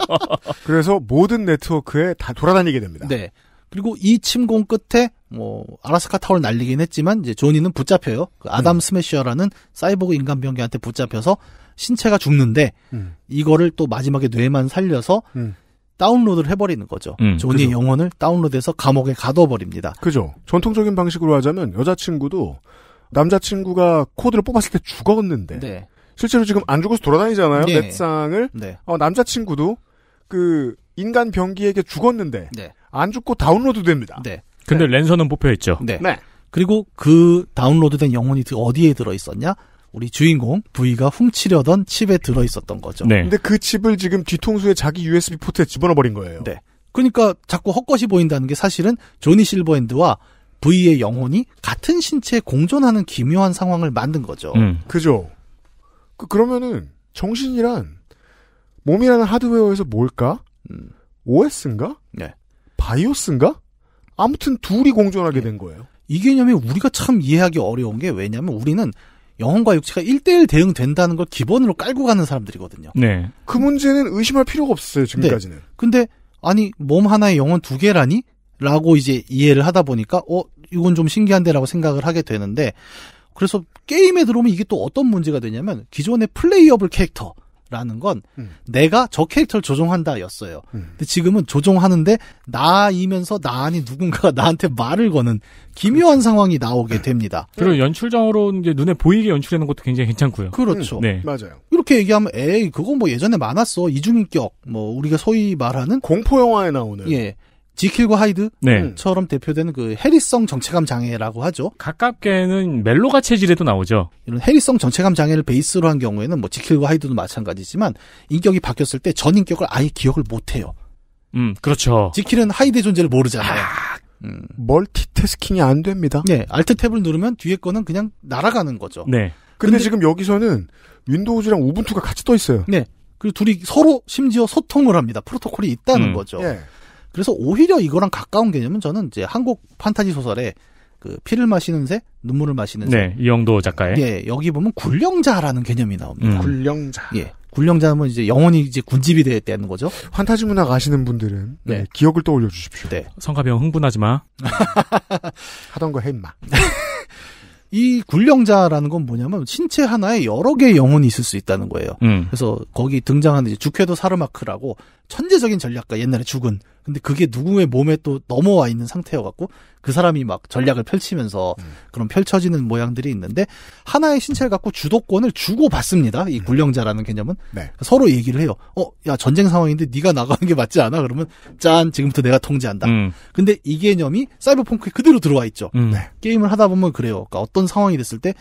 [LAUGHS] 그래서 모든 네트워크에 다 돌아다니게 됩니다. 네. 그리고 이 침공 끝에 뭐 아라스카 타워를 날리긴 했지만 이제 조니는 붙잡혀요. 그 아담 음. 스매셔라는 사이보그 인간 병기한테 붙잡혀서 신체가 죽는데 음. 이거를 또 마지막에 뇌만 살려서 음. 다운로드를 해버리는 거죠. 음, 조니의 그죠. 영혼을 다운로드해서 감옥에 가둬버립니다. 그죠. 전통적인 방식으로 하자면 여자친구도 남자친구가 코드를 뽑았을 때 죽었는데 네. 실제로 지금 안 죽어서 돌아다니잖아요. 네. 넷상을 네. 어, 남자친구도 그 인간 병기에게 죽었는데 네. 안 죽고 다운로드 됩니다. 네. 근데 네. 랜선은 뽑혀 있죠. 네. 네. 그리고 그 다운로드된 영혼이 어디에 들어 있었냐? 우리 주인공 V가 훔치려던 칩에 들어 있었던 거죠. 네. 근데 그 칩을 지금 뒤통수에 자기 USB 포트에 집어넣어 버린 거예요. 네. 그러니까 자꾸 헛것이 보인다는 게 사실은 조니 실버핸드와 V의 영혼이 같은 신체에 공존하는 기묘한 상황을 만든 거죠. 음. 그죠. 그, 그러면은 정신이란 몸이라는 하드웨어에서 뭘까? 음. OS인가? 네. 바이오스인가? 아무튼 둘이 공존하게 네. 된 거예요. 이 개념이 우리가 참 이해하기 어려운 게왜냐면 우리는 영혼과 육체가 일대일 대응된다는 걸 기본으로 깔고 가는 사람들이거든요. 네. 그 문제는 의심할 필요가 없었어요, 지금까지는. 네. 근데, 아니, 몸 하나에 영혼 두 개라니? 라고 이제 이해를 하다 보니까, 어, 이건 좀 신기한데라고 생각을 하게 되는데 그래서 게임에 들어오면 이게 또 어떤 문제가 되냐면 기존의 플레이어블 캐릭터 라는 건 음. 내가 저 캐릭터를 조종한다였어요. 음. 근데 지금은 조종하는데 나이면서 나 아닌 누군가가 나한테 말을 거는 기묘한 그렇죠. 상황이 나오게 됩니다. 음. 그리고 연출장으로 이제 눈에 보이게 연출하는 것도 굉장히 괜찮고요. 그렇죠. 음. 네. 맞아요. 이렇게 얘기하면 에이 그건 뭐 예전에 많았어. 이중인격. 뭐 우리가 소위 말하는 공포 영화에 나오는 예. 지킬과 하이드처럼 네. 대표되는 그 해리성 정체감 장애라고 하죠. 가깝게는 멜로가 체질에도 나오죠. 이런 해리성 정체감 장애를 베이스로 한 경우에는 뭐 지킬과 하이드도 마찬가지지만 인격이 바뀌었을 때 전 인격을 아예 기억을 못 해요. 음, 그렇죠. 지킬은 하이드의 존재를 모르잖아요. 아, 음. 멀티태스킹이 안 됩니다. 네, 알트 탭을 누르면 뒤에 거는 그냥 날아가는 거죠. 네. 근데, 근데 지금 여기서는 윈도우즈랑 우분투가 같이 떠 있어요. 네. 그리고 둘이 서로 심지어 소통을 합니다. 프로토콜이 있다는 음. 거죠. 예. 그래서 오히려 이거랑 가까운 개념은 저는 이제 한국 판타지 소설에 그 피를 마시는 새, 눈물을 마시는 새. 네, 이영도 작가의. 예, 여기 보면 군령자라는 개념이 나옵니다. 음. 굴령자. 예. 군령자면 이제 영원히 이제 군집이 되는 었다 거죠. 판타지 문학 아시는 분들은 네. 네, 기억을 떠올려 주십시오. 네. 성가병 흥분하지 마. [LAUGHS] 하던 거 해 임마. [LAUGHS] 이군령자라는건 뭐냐면 신체 하나에 여러 개의 영혼이 있을 수 있다는 거예요. 음. 그래서 거기 등장하는 이제 주케도 사르마크라고 천재적인 전략가 옛날에 죽은 근데 그게 누구의 몸에 또 넘어와 있는 상태여갖고 그 사람이 막 전략을 펼치면서 음. 그런 펼쳐지는 모양들이 있는데 하나의 신체를 갖고 주도권을 주고 받습니다. 이 군령자라는 음. 개념은 네. 서로 얘기를 해요. 어, 야 전쟁 상황인데 네가 나가는 게 맞지 않아? 그러면 짠 지금부터 내가 통제한다. 음. 근데 이 개념이 사이버펑크에 그대로 들어와 있죠. 음. 네. 게임을 하다 보면 그래요. 그러니까 어떤 상황이 됐을 때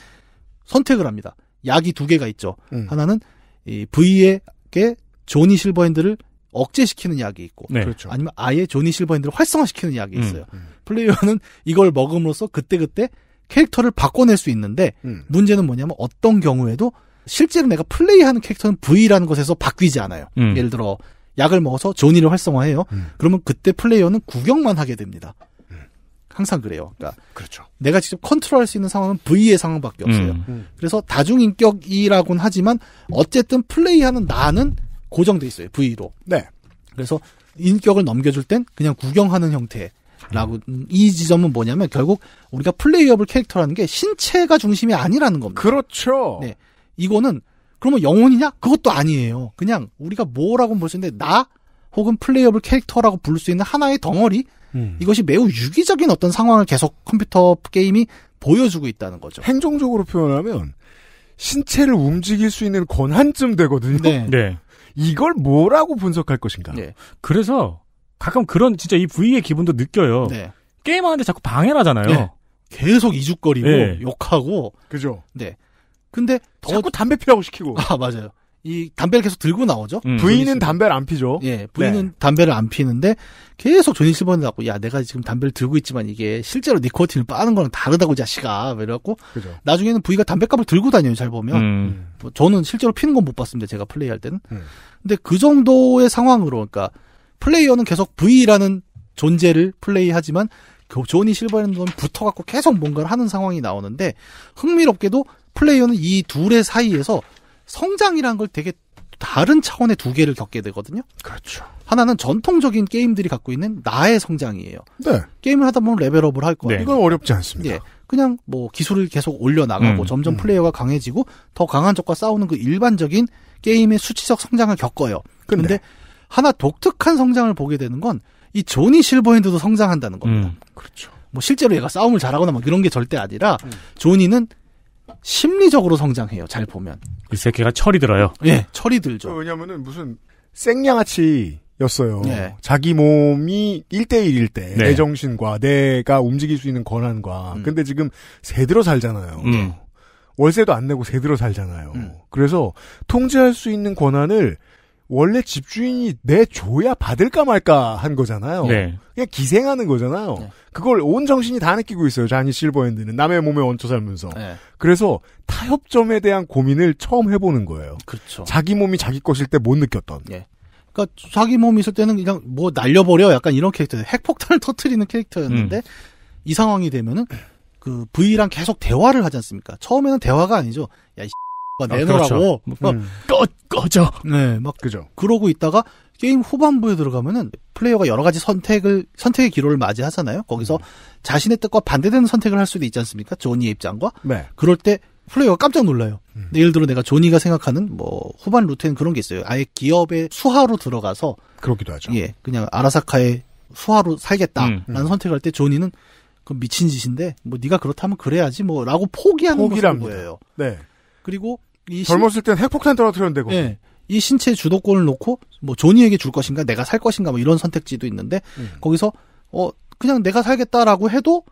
선택을 합니다. 약이 두 개가 있죠. 음. 하나는 이 V에게 조니 실버핸드를 억제시키는 약이 있고 네. 그렇죠. 아니면 아예 조니 실버핸드를 활성화시키는 약이 음. 있어요. 음, 음. 플레이어는 이걸 먹음으로써 그때그때 캐릭터를 바꿔낼 수 있는데 음. 문제는 뭐냐면 어떤 경우에도 실제로 내가 플레이하는 캐릭터는 V라는 것에서 바뀌지 않아요. 음. 예를 들어 약을 먹어서 조니를 활성화해요. 음. 그러면 그때 플레이어는 구경만 하게 됩니다. 항상 그래요. 그러니까 그렇죠. 내가 직접 컨트롤할 수 있는 상황은 V의 상황밖에 없어요. 음. 그래서 다중인격이라고는 하지만 어쨌든 플레이하는 나는 고정돼 있어요. V로. 네. 그래서 인격을 넘겨줄 땐 그냥 구경하는 형태. 라고 음. 이 지점은 뭐냐면 결국 우리가 플레이어블 캐릭터라는 게 신체가 중심이 아니라는 겁니다. 그렇죠. 네. 이거는 그러면 영혼이냐? 그것도 아니에요. 그냥 우리가 뭐라고 볼 수 있는데 나 혹은 플레이어블 캐릭터라고 부를 수 있는 하나의 덩어리 음. 이것이 매우 유기적인 어떤 상황을 계속 컴퓨터 게임이 보여주고 있다는 거죠. 행정적으로 표현하면 신체를 움직일 수 있는 권한쯤 되거든요. 네. 네. 이걸 뭐라고 분석할 것인가. 네. 그래서 가끔 그런 진짜 이 부위의 기분도 느껴요. 네. 게임하는데 자꾸 방해를 하잖아요. 네. 계속 이죽거리고 네. 욕하고. 그죠. 네. 근데 더 자꾸 담배 피라고 시키고. 아 맞아요. 이 담배를 계속 들고 나오죠. 음. 부인은 담배를 안 피죠. 예, 부인은 네. 담배를 안 피는데 계속 존이 실버는 갖고 야 내가 지금 담배를 들고 있지만 이게 실제로 니코틴을 빠는 거랑 다르다고 자식아 그래갖고 그죠. 나중에는 부인가 담배값을 들고 다녀요. 잘 보면 음. 뭐 저는 실제로 피는 건 못 봤습니다. 제가 플레이할 때는. 음. 근데 그 정도의 상황으로 그러니까 플레이어는 계속 부인이라는 존재를 플레이하지만 존이 그 실버랜드는 붙어갖고 계속 뭔가를 하는 상황이 나오는데 흥미롭게도 플레이어는 이 둘의 사이에서 성장이란 걸 되게 다른 차원의 두 개를 겪게 되거든요. 그렇죠. 하나는 전통적인 게임들이 갖고 있는 나의 성장이에요. 네. 게임을 하다 보면 레벨업을 할 거예요. 네. 이건 어렵지 않습니다. 예. 그냥 뭐 기술을 계속 올려나가고 음, 점점 음. 플레이어가 강해지고 더 강한 적과 싸우는 그 일반적인 게임의 수치적 성장을 겪어요. 그런데 하나 독특한 성장을 보게 되는 건 이 조니 실버핸드도 성장한다는 겁니다. 음, 그렇죠. 뭐 실제로 얘가 싸움을 잘하거나 막 이런 게 절대 아니라 음. 조니는 심리적으로 성장해요. 잘 보면. 이 새끼가 철이 들어요. 예, 철이 들죠. 어, 왜냐면은 무슨 생양아치 였어요. 네. 자기 몸이 1대1일 때, 네. 내 정신과 내가 움직일 수 있는 권한과. 음. 근데 지금 새들어 살잖아요. 음. 월세도 안 내고 새들어 살잖아요. 음. 그래서 통제할 수 있는 권한을 원래 집주인이 내줘야 받을까 말까 한 거잖아요. 네. 그냥 기생하는 거잖아요. 네. 그걸 온 정신이 다 느끼고 있어요. 자니 실버핸드는 남의 몸에 얹혀 살면서. 네. 그래서 타협점에 대한 고민을 처음 해보는 거예요. 그렇죠. 자기 몸이 자기 것일 때 못 느꼈던. 예. 그러니까 자기 몸이 있을 때는 그냥 뭐 날려버려 약간 이런 캐릭터. 핵폭탄을 [LAUGHS] 터트리는 캐릭터였는데 음. 이 상황이 되면은 그 V랑 계속 대화를 하지 않습니까? 처음에는 대화가 아니죠. 야, 막 아, 내놓으라고 아, 그렇죠. 막 음. 꺼, 꺼져. 네, 막 그죠. 그러고 있다가 게임 후반부에 들어가면은 플레이어가 여러 가지 선택을 선택의 기로를 맞이하잖아요. 거기서 음. 자신의 뜻과 반대되는 선택을 할 수도 있지 않습니까? 조니의 입장과. 네. 그럴 때 플레이어가 깜짝 놀라요. 음. 예를 들어 내가 조니가 생각하는 뭐 후반 루트엔 그런 게 있어요. 아예 기업의 수하로 들어가서 그렇기도 하죠. 예, 그냥 아라사카의 수하로 살겠다라는 음. 음. 선택할 을때 조니는 그 미친 짓인데 뭐 네가 그렇다면 그래야지 뭐라고 포기하는 거예요. 네. 그리고 이 젊었을 땐 핵폭탄 떨어뜨렸는데 네. 예. 이 신체 의 주도권을 놓고 뭐 조니에게 줄 것인가 내가 살 것인가 뭐 이런 선택지도 있는데 음. 거기서 어 그냥 내가 살겠다라고 해도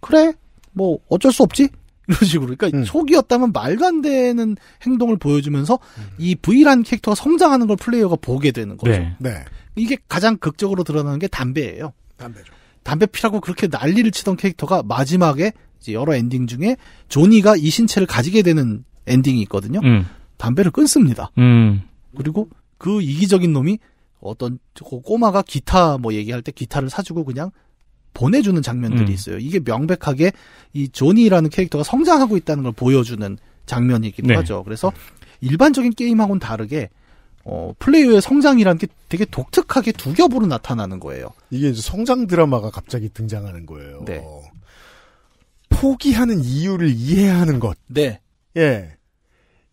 그래 뭐 어쩔 수 없지 [LAUGHS] 이런 식으로 그러니까 음. 초기였다면 말도 안 되는 행동을 보여주면서 음. 이 V라는 캐릭터가 성장하는 걸 플레이어가 보게 되는 거죠. 네. 네. 이게 가장 극적으로 드러나는 게 담배예요. 담배죠. 담배 피라고 그렇게 난리를 치던 캐릭터가 마지막에 이제 여러 엔딩 중에 조니가 이 신체를 가지게 되는 엔딩이 있거든요. 음. 담배를 끊습니다. 음. 그리고 그 이기적인 놈이 어떤 꼬마가 기타 뭐 얘기할 때 기타를 사주고 그냥 보내주는 장면들이 음. 있어요. 이게 명백하게 이 조니라는 캐릭터가 성장하고 있다는 걸 보여주는 장면이기도 네. 하죠. 그래서 일반적인 게임하고는 다르게 어, 플레이어의 성장이라는 게 되게 독특하게 두 겹으로 나타나는 거예요. 이게 이제 성장 드라마가 갑자기 등장하는 거예요. 네. 포기하는 이유를 이해하는 것. 네. 예.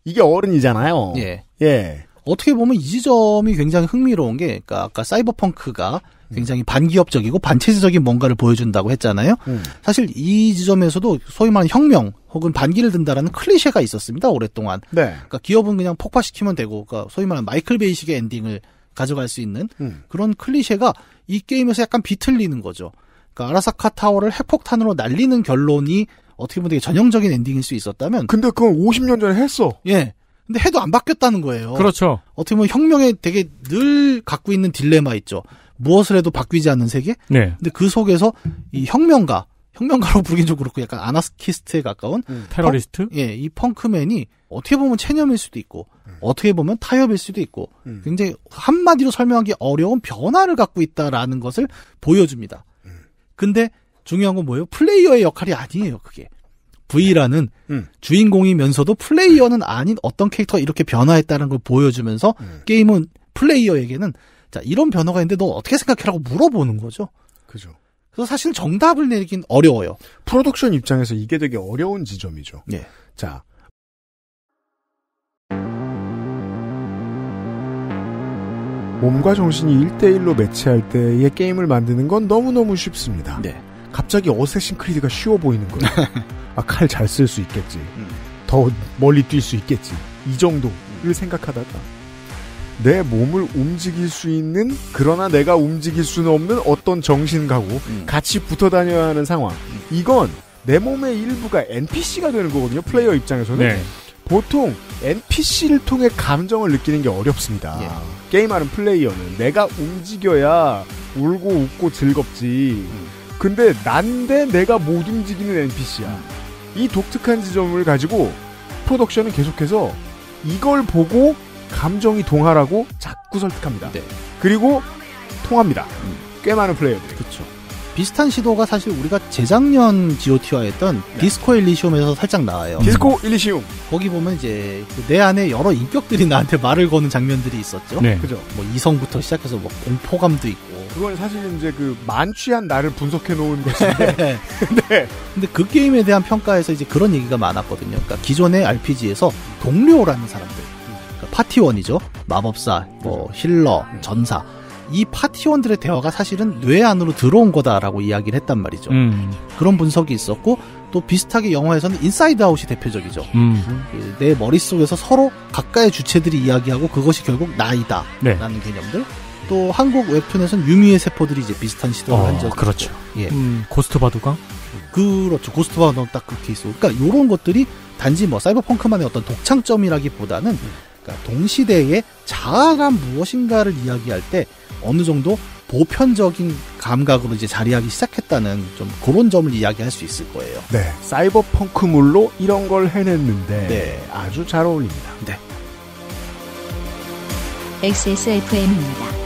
이게 어른이잖아요. 예. 예. 어떻게 보면 이 지점이 굉장히 흥미로운 게, 그러니까 아까 사이버펑크가 굉장히 음. 반기업적이고 반체제적인 뭔가를 보여준다고 했잖아요. 음. 사실 이 지점에서도 소위 말하는 혁명 혹은 반기를 든다라는 클리셰가 있었습니다. 오랫동안. 네. 그러니까 기업은 그냥 폭파시키면 되고, 그러니까 소위 말하는 마이클 베이식의 엔딩을 가져갈 수 있는 음. 그런 클리셰가 이 게임에서 약간 비틀리는 거죠. 그러니까 아라사카 타워를 핵폭탄으로 날리는 결론이 어떻게 보면 되게 전형적인 엔딩일 수 있었다면 근데 그건 50년 전에 했어. 예. 근데 해도 안 바뀌었다는 거예요. 그렇죠. 어떻게 보면 혁명에 되게 늘 갖고 있는 딜레마 있죠. 무엇을 해도 바뀌지 않는 세계? 네. 근데 그 속에서 이 혁명가, 혁명가로 [LAUGHS] 부르긴 좀 그렇고 약간 아나스키스트에 가까운 음. 테러리스트? 펑, 예, 이 펑크맨이 어떻게 보면 체념일 수도 있고 음. 어떻게 보면 타협일 수도 있고 음. 굉장히 한마디로 설명하기 어려운 변화를 갖고 있다라는 것을 보여줍니다. 음. 근데 중요한 건 뭐예요? 플레이어의 역할이 아니에요, 그게. V라는 네. 음. 주인공이면서도 플레이어는 아닌 어떤 캐릭터가 이렇게 변화했다는 걸 보여주면서 음. 게임은 플레이어에게는 자, 이런 변화가 있는데 너 어떻게 생각해라고 물어보는 거죠. 그죠. 그래서 사실 정답을 내긴 어려워요. 프로덕션 입장에서 이게 되게 어려운 지점이죠. 예. 자. 몸과 정신이 일대일로 매치할 때의 게임을 만드는 건 너무너무 쉽습니다. 네. 갑자기 어쌔신 크리드가 쉬워 보이는 거예요. [LAUGHS] 아, 칼 잘 쓸 수 있겠지. 음. 더 멀리 뛸 수 있겠지. 이 정도를 생각하다가 내 몸을 움직일 수 있는 그러나 내가 움직일 수는 없는 어떤 정신가고 음. 같이 붙어 다녀야 하는 상황. 음. 이건 내 몸의 일부가 NPC가 되는 거거든요. 플레이어 입장에서는. 네. 보통 NPC를 통해 감정을 느끼는 게 어렵습니다. 예. 게임하는 플레이어는 내가 움직여야 울고 웃고 즐겁지. 근데 난데 내가 못 움직이는 NPC야. 음. 이 독특한 지점을 가지고 프로덕션은 계속해서 이걸 보고 감정이 동하라고 자꾸 설득합니다. 네. 그리고 통합니다. 음. 꽤 많은 플레이어들. 그렇죠. 비슷한 시도가 사실 우리가 재작년 GOT와 했던 네. 디스코 일리시움에서 살짝 나와요. 디스코 일리시움. 거기 보면 이제 그 내 안에 여러 인격들이 나한테 말을 거는 장면들이 있었죠. 네. 그죠. 뭐 이성부터 시작해서 뭐 공포감도 있고 그건 사실 이제 그 만취한 나를 분석해 놓은 것인데. [LAUGHS] 네. 네. 근데 그 게임에 대한 평가에서 이제 그런 얘기가 많았거든요. 그러니까 기존의 RPG에서 동료라는 사람들, 그러니까 파티원이죠. 마법사, 뭐 힐러, 네. 전사. 이 파티원들의 대화가 사실은 뇌 안으로 들어온 거다라고 이야기를 했단 말이죠. 음. 그런 분석이 있었고 또 비슷하게 영화에서는 인사이드 아웃이 대표적이죠. 음. 음. 그 내 머릿속에서 서로 각각의 주체들이 이야기하고 그것이 결국 나이다라는 네. 개념들. 또 한국 웹툰에서는 유미의 세포들이 이제 비슷한 시도를 어, 한적 그렇죠. 예. 음, 음. 고스트 바둑강? 그렇죠. 고스트 바둑강 딱그 케이스. 그러니까 요런 것들이 단지 뭐 사이버펑크만의 어떤 독창점이라기보다는 음. 그러니까 동시대의 자아란 무엇인가를 이야기할 때 어느 정도 보편적인 감각으로 이제 자리하기 시작했다는 좀 그런 점을 이야기할 수 있을 거예요. 네. 사이버펑크물로 이런 걸 해냈는데 네. 아주 잘 어울립니다. 네. XSFM입니다.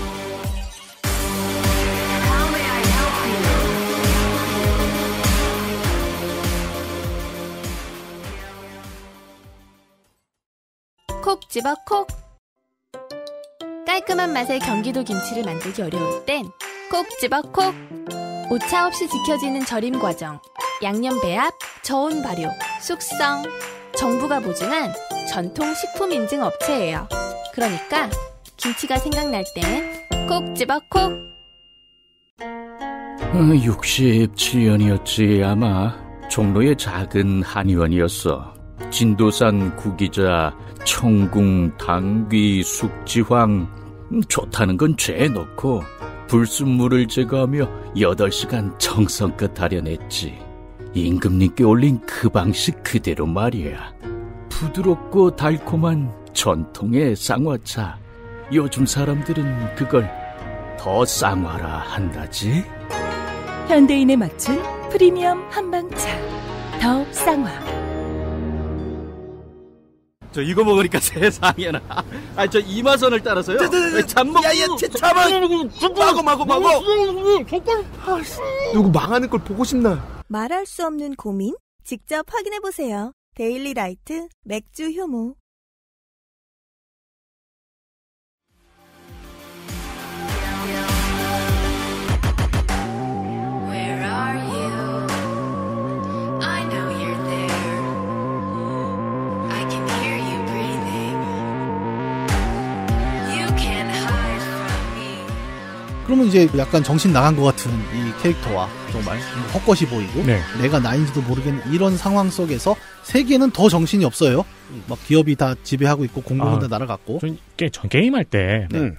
집어 콕 깔끔한 맛의 경기도 김치를 만들기 어려울 땐 콕 집어 콕 오차 없이 지켜지는 절임 과정 양념 배합, 저온 발효, 숙성 정부가 보증한 전통 식품 인증 업체예요 그러니까 김치가 생각날 땐콕 집어 콕 67년이었지 어, 아마 종로의 작은 한의원이었어 진도산 구기자, 청궁, 당귀, 숙지황 음, 좋다는 건 죄에 넣고 불순물을 제거하며 여덟 시간 정성껏 다려냈지. 임금님께 올린 그 방식 그대로 말이야. 부드럽고 달콤한 전통의 쌍화차. 요즘 사람들은 그걸 더 쌍화라 한다지. 현대인에 맞춘 프리미엄 한방차. 더 쌍화. 저 그렇죠. 이거 먹으니까 [LAUGHS] 세상에나. 아, 저 이마선을 따라서요. 잠먹. 야야, 잠만. 마고 마고 마고. 뭐, 아, 누구 망하는 걸 보고 싶나? 말할 수 없는 고민? 직접 확인해 보세요. 데일리 라이트 맥주 효모. 그러면 이제 약간 정신 나간 것 같은 이 캐릭터와 정말 헛것이 보이고 네. 내가 나인지도 모르겠는 이런 상황 속에서 세계는 더 정신이 없어요. 막 기업이 다 지배하고 있고 공공은 아, 다 날아갔고. 전, 게, 전 게임할 때. 네. 음.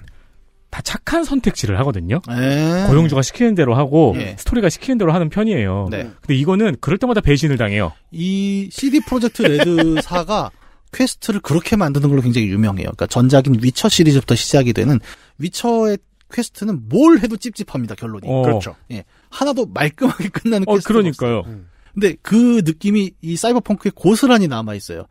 다 착한 선택지를 하거든요. 예. 고용주가 시키는 대로 하고 예. 스토리가 시키는 대로 하는 편이에요. 네. 근데 이거는 그럴 때마다 배신을 당해요. 이 CD 프로젝트 레드사가 [LAUGHS] 퀘스트를 그렇게 만드는 걸로 굉장히 유명해요. 그러니까 전작인 위쳐 시리즈부터 시작이 되는 위쳐의 퀘스트는 뭘 해도 찝찝합니다 결론이. 어. 그렇죠. 예, 하나도 말끔하게 [LAUGHS] 끝나는 어, 퀘스트. 그러니까요. 없 음. 근데 그 느낌이 이 사이버펑크에 고스란히 남아 있어요.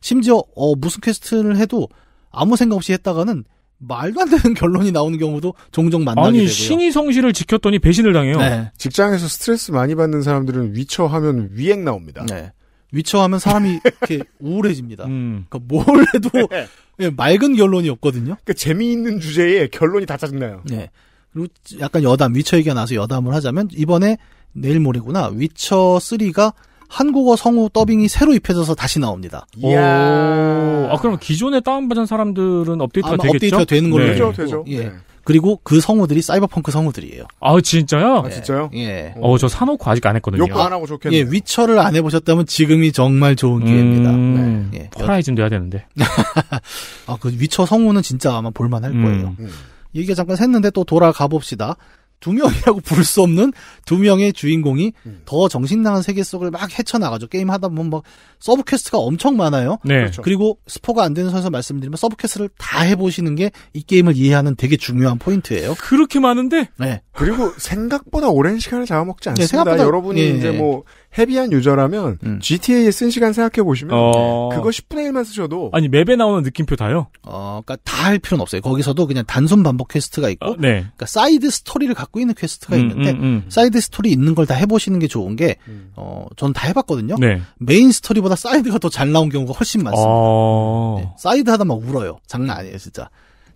심지어 어, 무슨 퀘스트를 해도 아무 생각 없이 했다가는 말도 안 되는 [LAUGHS] 결론이 나오는 경우도 종종 만나게 아니, 되고요. 신이 성실을 지켰더니 배신을 당해요. 네. 직장에서 스트레스 많이 받는 사람들은 위쳐하면 위액 나옵니다. 네. 위쳐하면 사람이 [LAUGHS] 이렇게 우울해집니다. 음. 그러니까 뭘 해도 [LAUGHS] 네. 예, 맑은 결론이 없거든요. 그러니까 재미있는 주제에 결론이 다 짜증나요. 네. 그리고 약간 여담, 위쳐 얘기가 나서 여담을 하자면 이번에 내일 모레구나 위쳐 3가 한국어 성우 더빙이 새로 입혀져서 다시 나옵니다. 오, 아 그럼 기존에 다운받은 사람들은 업데이트가 되겠죠? 업데이트가 되는 걸로 네. 되죠, 되죠. 예. 네. 그리고 그 성우들이 사이버펑크 성우들이에요. 아 진짜요? 아, 예. 진짜요? 예. 어저 사놓고 아직 안 했거든요. 욕안 하고 좋겠네요. 예, 위쳐를 안 해보셨다면 지금이 정말 좋은 음, 기회입니다. 음... 네. 예. 호라이즌 돼야 되는데. [LAUGHS] 아그 위쳐 성우는 진짜 아마 볼만할 음. 거예요. 음. 얘기가 잠깐 샜는데 또 돌아가 봅시다. 두 명이라고 [LAUGHS] 부를 수 없는 두 명의 주인공이 음. 더 정신 나간 세계 속을 막 헤쳐나가죠. 게임 하다 보면 막 서브 퀘스트가 엄청 많아요. 네. 그렇죠. 그리고 스포가 안 되는 선에서 말씀드리면 서브 퀘스트를 다 해보시는 게 이 게임을 이해하는 되게 중요한 포인트예요. 그렇게 많은데? 네. 그리고 생각보다 오랜 시간을 잡아먹지 네, 않습니다. 네, 여러분이 예. 이제 예. 뭐 헤비한 유저라면 음. GTA에 쓴 시간 생각해 보시면 어... 그거 10분의 1만 쓰셔도 아니 맵에 나오는 느낌표 다요? 어, 그러니까 다 할 필요는 없어요. 거기서도 그냥 단순 반복 퀘스트가 있고, 어, 네. 그러니까 사이드 스토리를 갖고 있는 퀘스트가 음, 있는데 음, 음. 사이드 스토리 있는 걸 다 해보시는 게 좋은 게, 음. 어, 전 다 해봤거든요. 네. 메인 스토리보다 사이드가 더 잘 나온 경우가 훨씬 많습니다. 어... 네. 사이드 하다 막 울어요. 장난 아니에요, 진짜.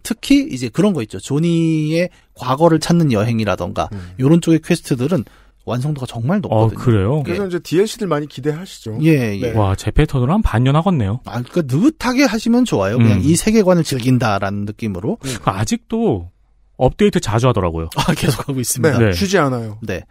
특히 이제 그런 거 있죠. 조니의 과거를 찾는 여행이라던가 음. 요런 쪽의 퀘스트들은 완성도가 정말 아, 높거든요. 아, 그래요? 그래서 예. 이제 DLC들 많이 기대하시죠. 예, 예. 네. 와, 제 패턴으로 한 반년 하겠네요. 아, 그러니까 느긋하게 하시면 좋아요. 음. 그냥 이 세계관을 즐긴다라는 느낌으로. 음. 그러니까 아직도 업데이트 자주 하더라고요. 아, 계속 하고 있습니다. 네, 네. 쉬지 않아요. 네.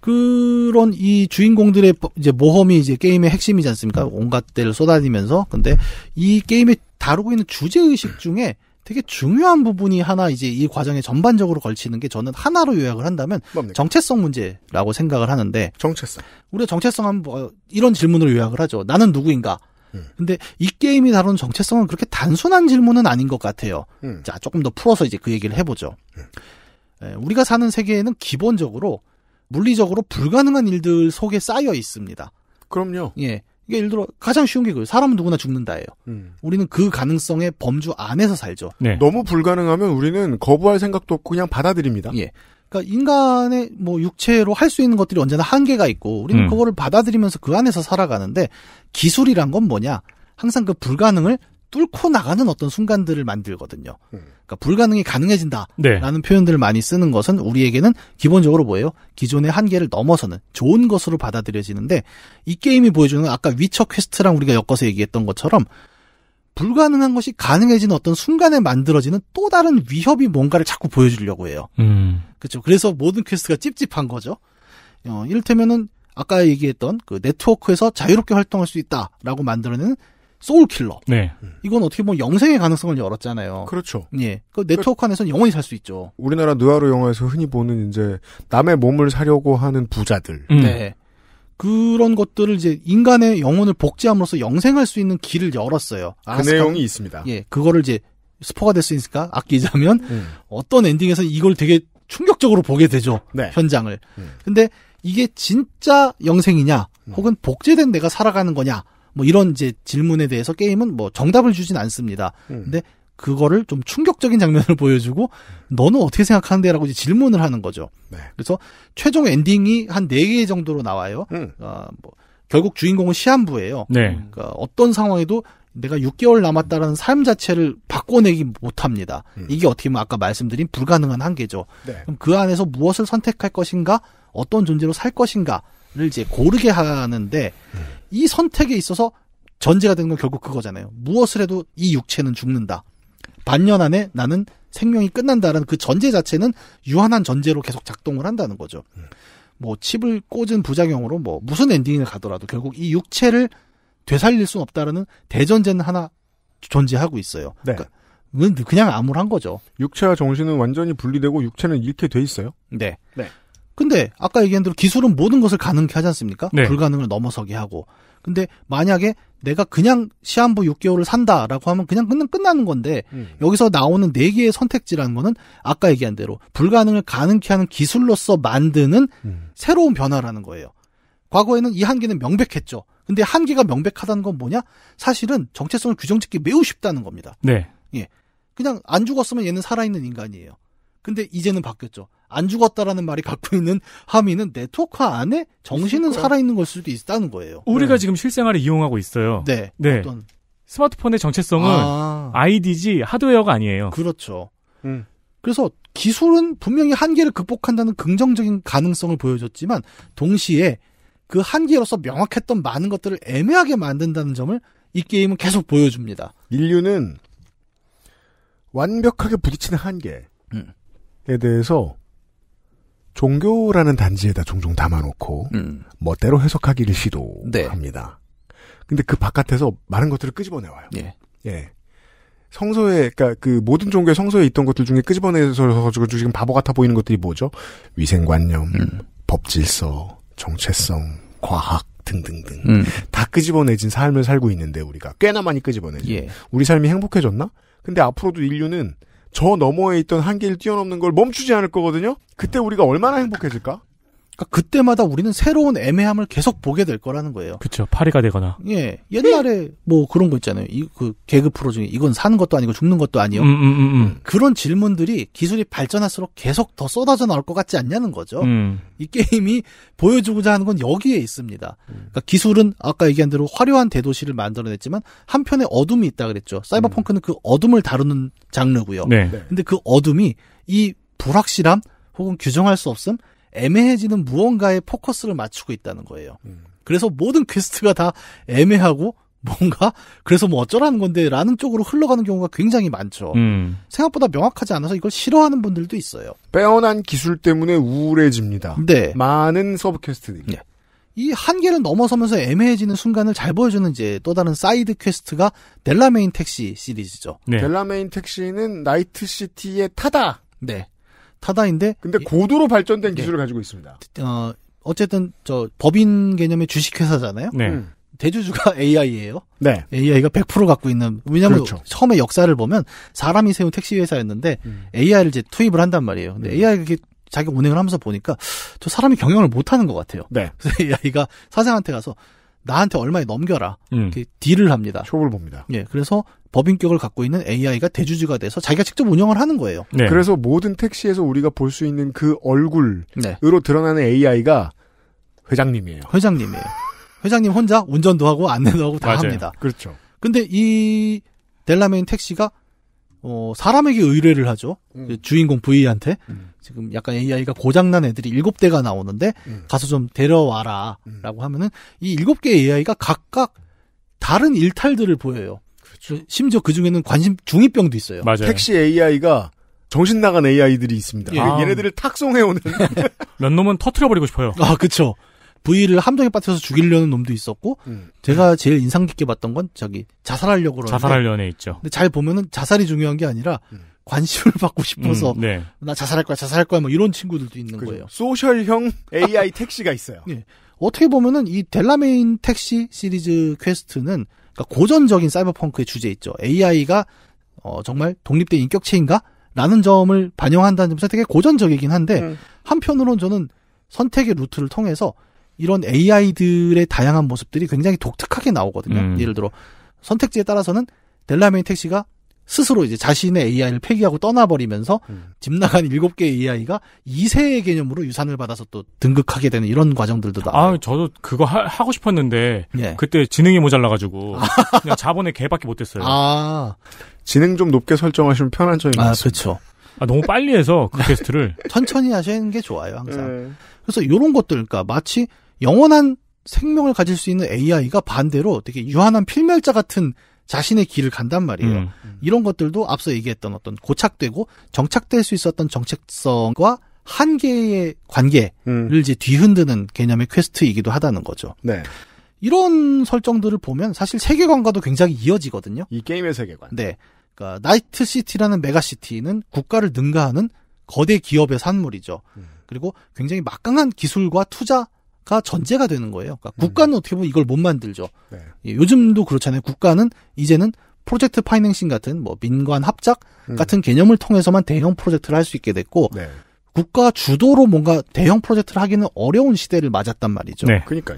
그런 이 주인공들의 이제 모험이 이제 게임의 핵심이지 않습니까? 온갖 데를 쏟아내면서 근데 이 게임이 다루고 있는 주제 의식 중에 되게 중요한 부분이 하나 이제 이 과정에 전반적으로 걸치는 게 저는 하나로 요약을 한다면 뭡니까? 정체성 문제라고 생각을 하는데 정체성. 우리가 정체성 한번 이런 질문으로 요약을 하죠. 나는 누구인가? 음. 근데 이 게임이 다루는 정체성은 그렇게 단순한 질문은 아닌 것 같아요. 음. 자, 조금 더 풀어서 이제 그 얘기를 해보죠. 음. 우리가 사는 세계에는 기본적으로 물리적으로 불가능한 일들 속에 쌓여 있습니다. 그럼요. 예. 이게 예를 들어 가장 쉬운 게그 사람은 누구나 죽는다예요. 음. 우리는 그 가능성의 범주 안에서 살죠. 네. 너무 불가능하면 우리는 거부할 생각도 없고 그냥 받아들입니다. 예. 그러니까 인간의 뭐 육체로 할 수 있는 것들이 언제나 한계가 있고 우리는 음. 그거를 받아들이면서 그 안에서 살아가는데 기술이란 건 뭐냐? 항상 그 불가능을 뚫고 나가는 어떤 순간들을 만들거든요. 음. 그러니까 불가능이 가능해진다라는 네. 표현들을 많이 쓰는 것은 우리에게는 기본적으로 뭐예요? 기존의 한계를 넘어서는 좋은 것으로 받아들여지는데 이 게임이 보여주는 아까 위쳐 퀘스트랑 우리가 엮어서 얘기했던 것처럼 불가능한 것이 가능해진 어떤 순간에 만들어지는 또 다른 위협이 뭔가를 자꾸 보여주려고 해요. 음. 그렇죠. 그래서 모든 퀘스트가 찝찝한 거죠. 어, 이를테면은 아까 얘기했던 그 네트워크에서 자유롭게 활동할 수 있다라고 만들어내는 소울킬러. 네. 이건 어떻게 보면 영생의 가능성을 열었잖아요. 그렇죠. 예. 그 네트워크 그러니까 안에서는 영원히 살 수 있죠. 우리나라 느아르 영화에서 흔히 보는 이제 남의 몸을 사려고 하는 부자들. 음. 네. 네. 그런 것들을 이제 인간의 영혼을 복제함으로써 영생할 수 있는 길을 열었어요. 그 내용이 있습니다. 예. 그거를 이제 스포가 될 수 있으니까 아끼자면 음. 어떤 엔딩에서 이걸 되게 충격적으로 보게 되죠. 네. 현장을. 음. 근데 이게 진짜 영생이냐 음. 혹은 복제된 내가 살아가는 거냐 뭐 이런 이제 질문에 대해서 게임은 뭐 정답을 주진 않습니다. 음. 근데 그거를 좀 충격적인 장면을 [LAUGHS] 보여주고 너는 어떻게 생각하는데라고 이제 질문을 하는 거죠. 네. 그래서 최종 엔딩이 한 네 개 정도로 나와요. 음. 어, 뭐 결국 주인공은 시한부예요. 네. 그러니까 어떤 상황에도 내가 6개월 남았다라는 삶 자체를 바꿔내기 못합니다. 음. 이게 어떻게 보면 아까 말씀드린 불가능한 한계죠. 네. 그럼 그 안에서 무엇을 선택할 것인가, 어떤 존재로 살 것인가 를 이제 고르게 하는데 음. 이 선택에 있어서 전제가 되는 건 결국 그거잖아요. 무엇을 해도 이 육체는 죽는다. 반년 안에 나는 생명이 끝난다라는 그 전제 자체는 유한한 전제로 계속 작동을 한다는 거죠. 음. 뭐 칩을 꽂은 부작용으로 뭐 무슨 엔딩을 가더라도 결국 이 육체를 되살릴 수는 없다라는 대전제는 하나 존재하고 있어요. 네. 그러니까 그냥 암울한 거죠. 육체와 정신은 완전히 분리되고 육체는 잃게 돼 있어요. 네. 네. 근데 아까 얘기한 대로 기술은 모든 것을 가능케 하지 않습니까? 네. 불가능을 넘어서게 하고. 근데 만약에 내가 그냥 시한부 6개월을 산다라고 하면 그냥 끝나, 끝나는 건데 음. 여기서 나오는 4개의 선택지라는 거는 아까 얘기한 대로 불가능을 가능케 하는 기술로서 만드는 음. 새로운 변화라는 거예요. 과거에는 이 한계는 명백했죠. 근데 한계가 명백하다는 건 뭐냐? 사실은 정체성을 규정짓기 매우 쉽다는 겁니다. 네. 예. 그냥 안 죽었으면 얘는 살아있는 인간이에요. 근데 이제는 바뀌었죠. 안 죽었다라는 말이 갖고 있는 함의는 네트워크 안에 정신은 살아있는 걸 수도 있다는 거예요. 우리가 네. 지금 실생활에 이용하고 있어요. 네. 네. 어떤... 스마트폰의 정체성은 아. 이디지 하드웨어가 아니에요. 그렇죠. 음. 그래서 기술은 분명히 한계를 극복한다는 긍정적인 가능성을 보여줬지만 동시에 그 한계로서 명확했던 많은 것들을 애매하게 만든다는 점을 이 게임은 계속 보여줍니다. 인류는 완벽하게 부딪히는 한계에 음. 대해서 종교라는 단지에다 종종 담아놓고 음. 멋대로 해석하기를 시도합니다. 네. 근데 그 바깥에서 많은 것들을 끄집어내와요. 예. 예. 성서에 그러니까 그 모든 종교의 성서에 있던 것들 중에 끄집어내서 가지고 지금 바보 같아 보이는 것들이 뭐죠? 위생관념, 음. 법질서, 정체성, 과학 등등등 음. 다 끄집어내진 삶을 살고 있는데 우리가 꽤나 많이 끄집어내죠. 예. 우리 삶이 행복해졌나? 근데 앞으로도 인류는 저 너머에 있던 한계를 뛰어넘는 걸 멈추지 않을 거거든요. 그때 우리가 얼마나 행복해질까? 그러니까 그때마다 우리는 새로운 애매함을 계속 보게 될 거라는 거예요. 그렇죠. 파리가 되거나. 예. 옛날에 뭐 그런 거 있잖아요. 이그 개그 프로 중에 이건 사는 것도 아니고 죽는 것도 아니요. 음 음, 음, 음, 음, 그런 질문들이 기술이 발전할수록 계속 더 쏟아져 나올 것 같지 않냐는 거죠. 음. 이 게임이 보여주고자 하는 건 여기에 있습니다. 그러니까 기술은 아까 얘기한 대로 화려한 대도시를 만들어냈지만 한편의 어둠이 있다 그랬죠. 사이버펑크는 그 어둠을 다루는 장르고요. 네. 네. 근데 그 어둠이 이 불확실함 혹은 규정할 수 없음 애매해지는 무언가에 포커스를 맞추고 있다는 거예요. 음. 그래서 모든 퀘스트가 다 애매하고 뭔가 그래서 뭐 어쩌라는 건데라는 쪽으로 흘러가는 경우가 굉장히 많죠. 음. 생각보다 명확하지 않아서 이걸 싫어하는 분들도 있어요. 빼어난 기술 때문에 우울해집니다. 네. 많은 서브 퀘스트들이. 네. 이 한계를 넘어서면서 애매해지는 순간을 잘 보여주는 이제 또 다른 사이드 퀘스트가 델라메인 택시 시리즈죠. 네. 델라메인 택시는 나이트 시티의 타다. 네. 타다인데. 근데 고도로 발전된 예. 기술을 가지고 있습니다. 어, 어쨌든 저 법인 개념의 주식회사잖아요. 네. 음. 대주주가 AI예요. [LAUGHS] 네. AI가 100% 갖고 있는 왜냐하면 그렇죠. 처음에 역사를 보면 사람이 세운 택시 회사였는데 음. AI를 이제 투입을 한단 말이에요. 근데 음. a i 이렇게 자기 운행을 하면서 보니까 저 사람이 경영을 못하는 것 같아요. 네. [LAUGHS] 그래서 AI가 사장한테 가서 나한테 얼마에 넘겨라. 음. 이렇게 딜을 합니다. 쇼를 봅니다. 예. 그래서 법인격을 갖고 있는 AI가 대주주가 돼서 자기가 직접 운영을 하는 거예요. 네. 그래서 모든 택시에서 우리가 볼 수 있는 그 얼굴으로 네. 드러나는 AI가 회장님이에요. 회장님이에요. 회장님 혼자 운전도 하고 안내도 하고 다 맞아요. 합니다. 그렇죠. 근데 이 델라메인 택시가 어, 사람에게 의뢰를 하죠. 음. 그 주인공 V한테. 음. 지금 약간 AI가 고장난 애들이 일곱 대가 나오는데, 음. 가서 좀 데려와라. 라고 음. 하면은, 이 일곱 개의 AI가 각각 다른 일탈들을 보여요. 그렇죠. 심지어 그 중에는 관심 중이병도 있어요. 맞아요. 택시 AI가 정신 나간 AI들이 있습니다. 예. 아. 얘네들을 탁송해 오는 [LAUGHS] 몇 놈은 터트려 버리고 싶어요. 아 그렇죠. 부를 함정에 빠뜨려서 죽이려는 놈도 있었고 음. 제가 제일 인상 깊게 봤던 건 저기 자살하려고 그러는 자살하려는 애 있죠. 근데 잘 보면은 자살이 중요한 게 아니라 음. 관심을 [LAUGHS] 받고 싶어서 음, 네. 나 자살할 거야 자살할 거야 뭐 이런 친구들도 있는 그죠. 거예요. 소셜형 AI 택시가 있어요. 예. 어떻게 보면은 이 델라메인 택시 시리즈 퀘스트는 그러니까 고전적인 사이버펑크의 주제 있죠. AI가 어, 정말 독립된 인격체인가? 라는 점을 반영한다는 점에서 되게 고전적이긴 한데 음. 한편으론 저는 선택의 루트를 통해서 이런 AI들의 다양한 모습들이 굉장히 독특하게 나오거든요. 음. 예를 들어 선택지에 따라서는 델라메인 택시가 스스로 이제 자신의 AI를 폐기하고 떠나버리면서 음. 집 나간 일곱 개의 AI가 2세의 개념으로 유산을 받아서 또 등극하게 되는 이런 과정들도 나와요. 아, 저도 그거 하, 고 싶었는데 예. 그때 지능이 모자라가지고 [LAUGHS] 그냥 자본의 개밖에 못했어요 아, 지능 좀 높게 설정하시면 편한 점이 아, 그렇죠. 아, 너무 빨리 해서 그 퀘스트를 네. [LAUGHS] 천천히 하시는 게 좋아요 항상. 네. 그래서 이런 것들, 그러니까 마치 영원한 생명을 가질 수 있는 AI가 반대로 되게 유한한 필멸자 같은 자신의 길을 간단 말이에요. 음. 이런 것들도 앞서 얘기했던 어떤 고착되고 정착될 수 있었던 정책성과 한계의 관계를 음. 이제 뒤흔드는 개념의 퀘스트이기도 하다는 거죠. 네. 이런 설정들을 보면 사실 세계관과도 굉장히 이어지거든요. 이 게임의 세계관. 네. 그러니까 나이트 시티라는 메가 시티는 국가를 능가하는 거대 기업의 산물이죠. 음. 그리고 굉장히 막강한 기술과 투자 가 전제가 되는 거예요. 그러니까 음. 국가는 음. 어떻게 보면 이걸 못 만들죠. 네. 예, 요즘도 그렇잖아요. 국가는 이제는 프로젝트 파이낸싱 같은 뭐 민관 합작 음. 같은 개념을 통해서만 대형 프로젝트를 할 수 있게 됐고 네. 국가 주도로 뭔가 대형 프로젝트를 하기는 어려운 시대를 맞았단 말이죠. 네. 그러니까요.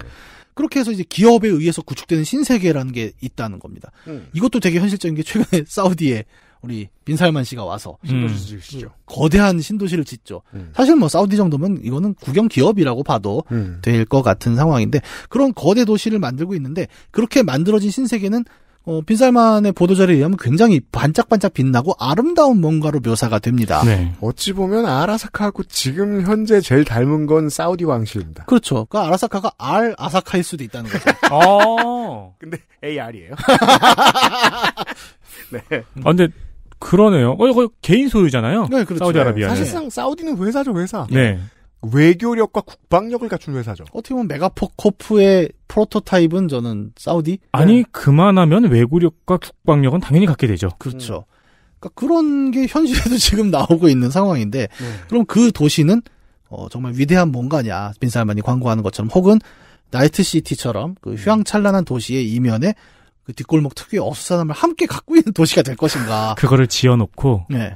그렇게 해서 이제 기업에 의해서 구축되는 신세계라는 게 있다는 겁니다. 음. 이것도 되게 현실적인 게 최근에 [LAUGHS] 사우디에 우리 빈살만 씨가 와서 신도시 음. 짓죠. 음. 거대한 신도시를 짓죠. 음. 사실 뭐 사우디 정도면 이거는 국영 기업이라고 봐도 음. 될것 같은 상황인데 그런 거대 도시를 만들고 있는데 그렇게 만들어진 신세계는 어, 빈살만의 보도자료에 의하면 굉장히 반짝반짝 빛나고 아름다운 뭔가로 묘사가 됩니다. 네. 어찌 보면 아라사카하고 지금 현재 제일 닮은 건 사우디 왕실입니다. 그렇죠. 그러니까 아라사카가 알 아사카일 수도 있다는 거죠. 어. [LAUGHS] 근데 AR이에요. [LAUGHS] 네. 아, 근데 그러네요. 어, 이거 개인 소유잖아요. 네, 그렇죠. 사우디아라비아. 사실상 사우디는 회사죠, 회사. 네. 외교력과 국방력을 갖춘 회사죠. 어떻게 보면 메가포코프의 프로토타입은 저는 사우디? 아니, 네. 그만하면 외교력과 국방력은 당연히 갖게 되죠. 그렇죠. 음. 그러니까 그런 게 현실에도 [LAUGHS] 지금 나오고 있는 상황인데, 음. 그럼 그 도시는 어, 정말 위대한 뭔가냐, 빈살만이 광고하는 것처럼, 혹은 나이트시티처럼 그 음. 휘황찬란한 도시의 이면에 그 뒷골목 특유의 어수선함을 함께 갖고 있는 도시가 될 것인가. 그거를 지어놓고 네.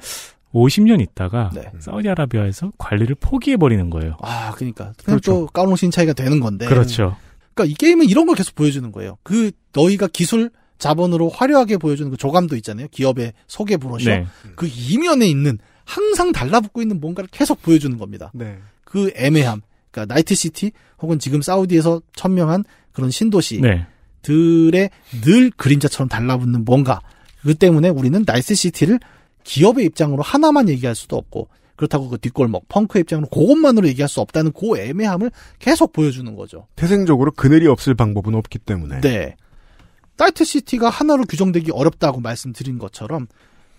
50년 있다가 네. 사우디아라비아에서 관리를 포기해버리는 거예요. 아, 그러니까 그렇죠또 까우롱신 차이가 되는 건데. 그렇죠. 그러니까 이 게임은 이런 걸 계속 보여주는 거예요. 그 너희가 기술 자본으로 화려하게 보여주는 그 조감도 있잖아요. 기업의 소개 브로셔. 네. 그 이면에 있는 항상 달라붙고 있는 뭔가를 계속 보여주는 겁니다. 네. 그 애매함. 그러니까 나이트 시티 혹은 지금 사우디에서 천명한 그런 신도시. 네. 들의늘 그림자처럼 달라붙는 뭔가. 그 때문에 우리는 나이스시티를 기업의 입장으로 하나만 얘기할 수도 없고, 그렇다고 그 뒷골목, 펑크의 입장으로 그것만으로 얘기할 수 없다는 그 애매함을 계속 보여주는 거죠. 태생적으로 그늘이 없을 방법은 없기 때문에. 네. 나이트시티가 하나로 규정되기 어렵다고 말씀드린 것처럼,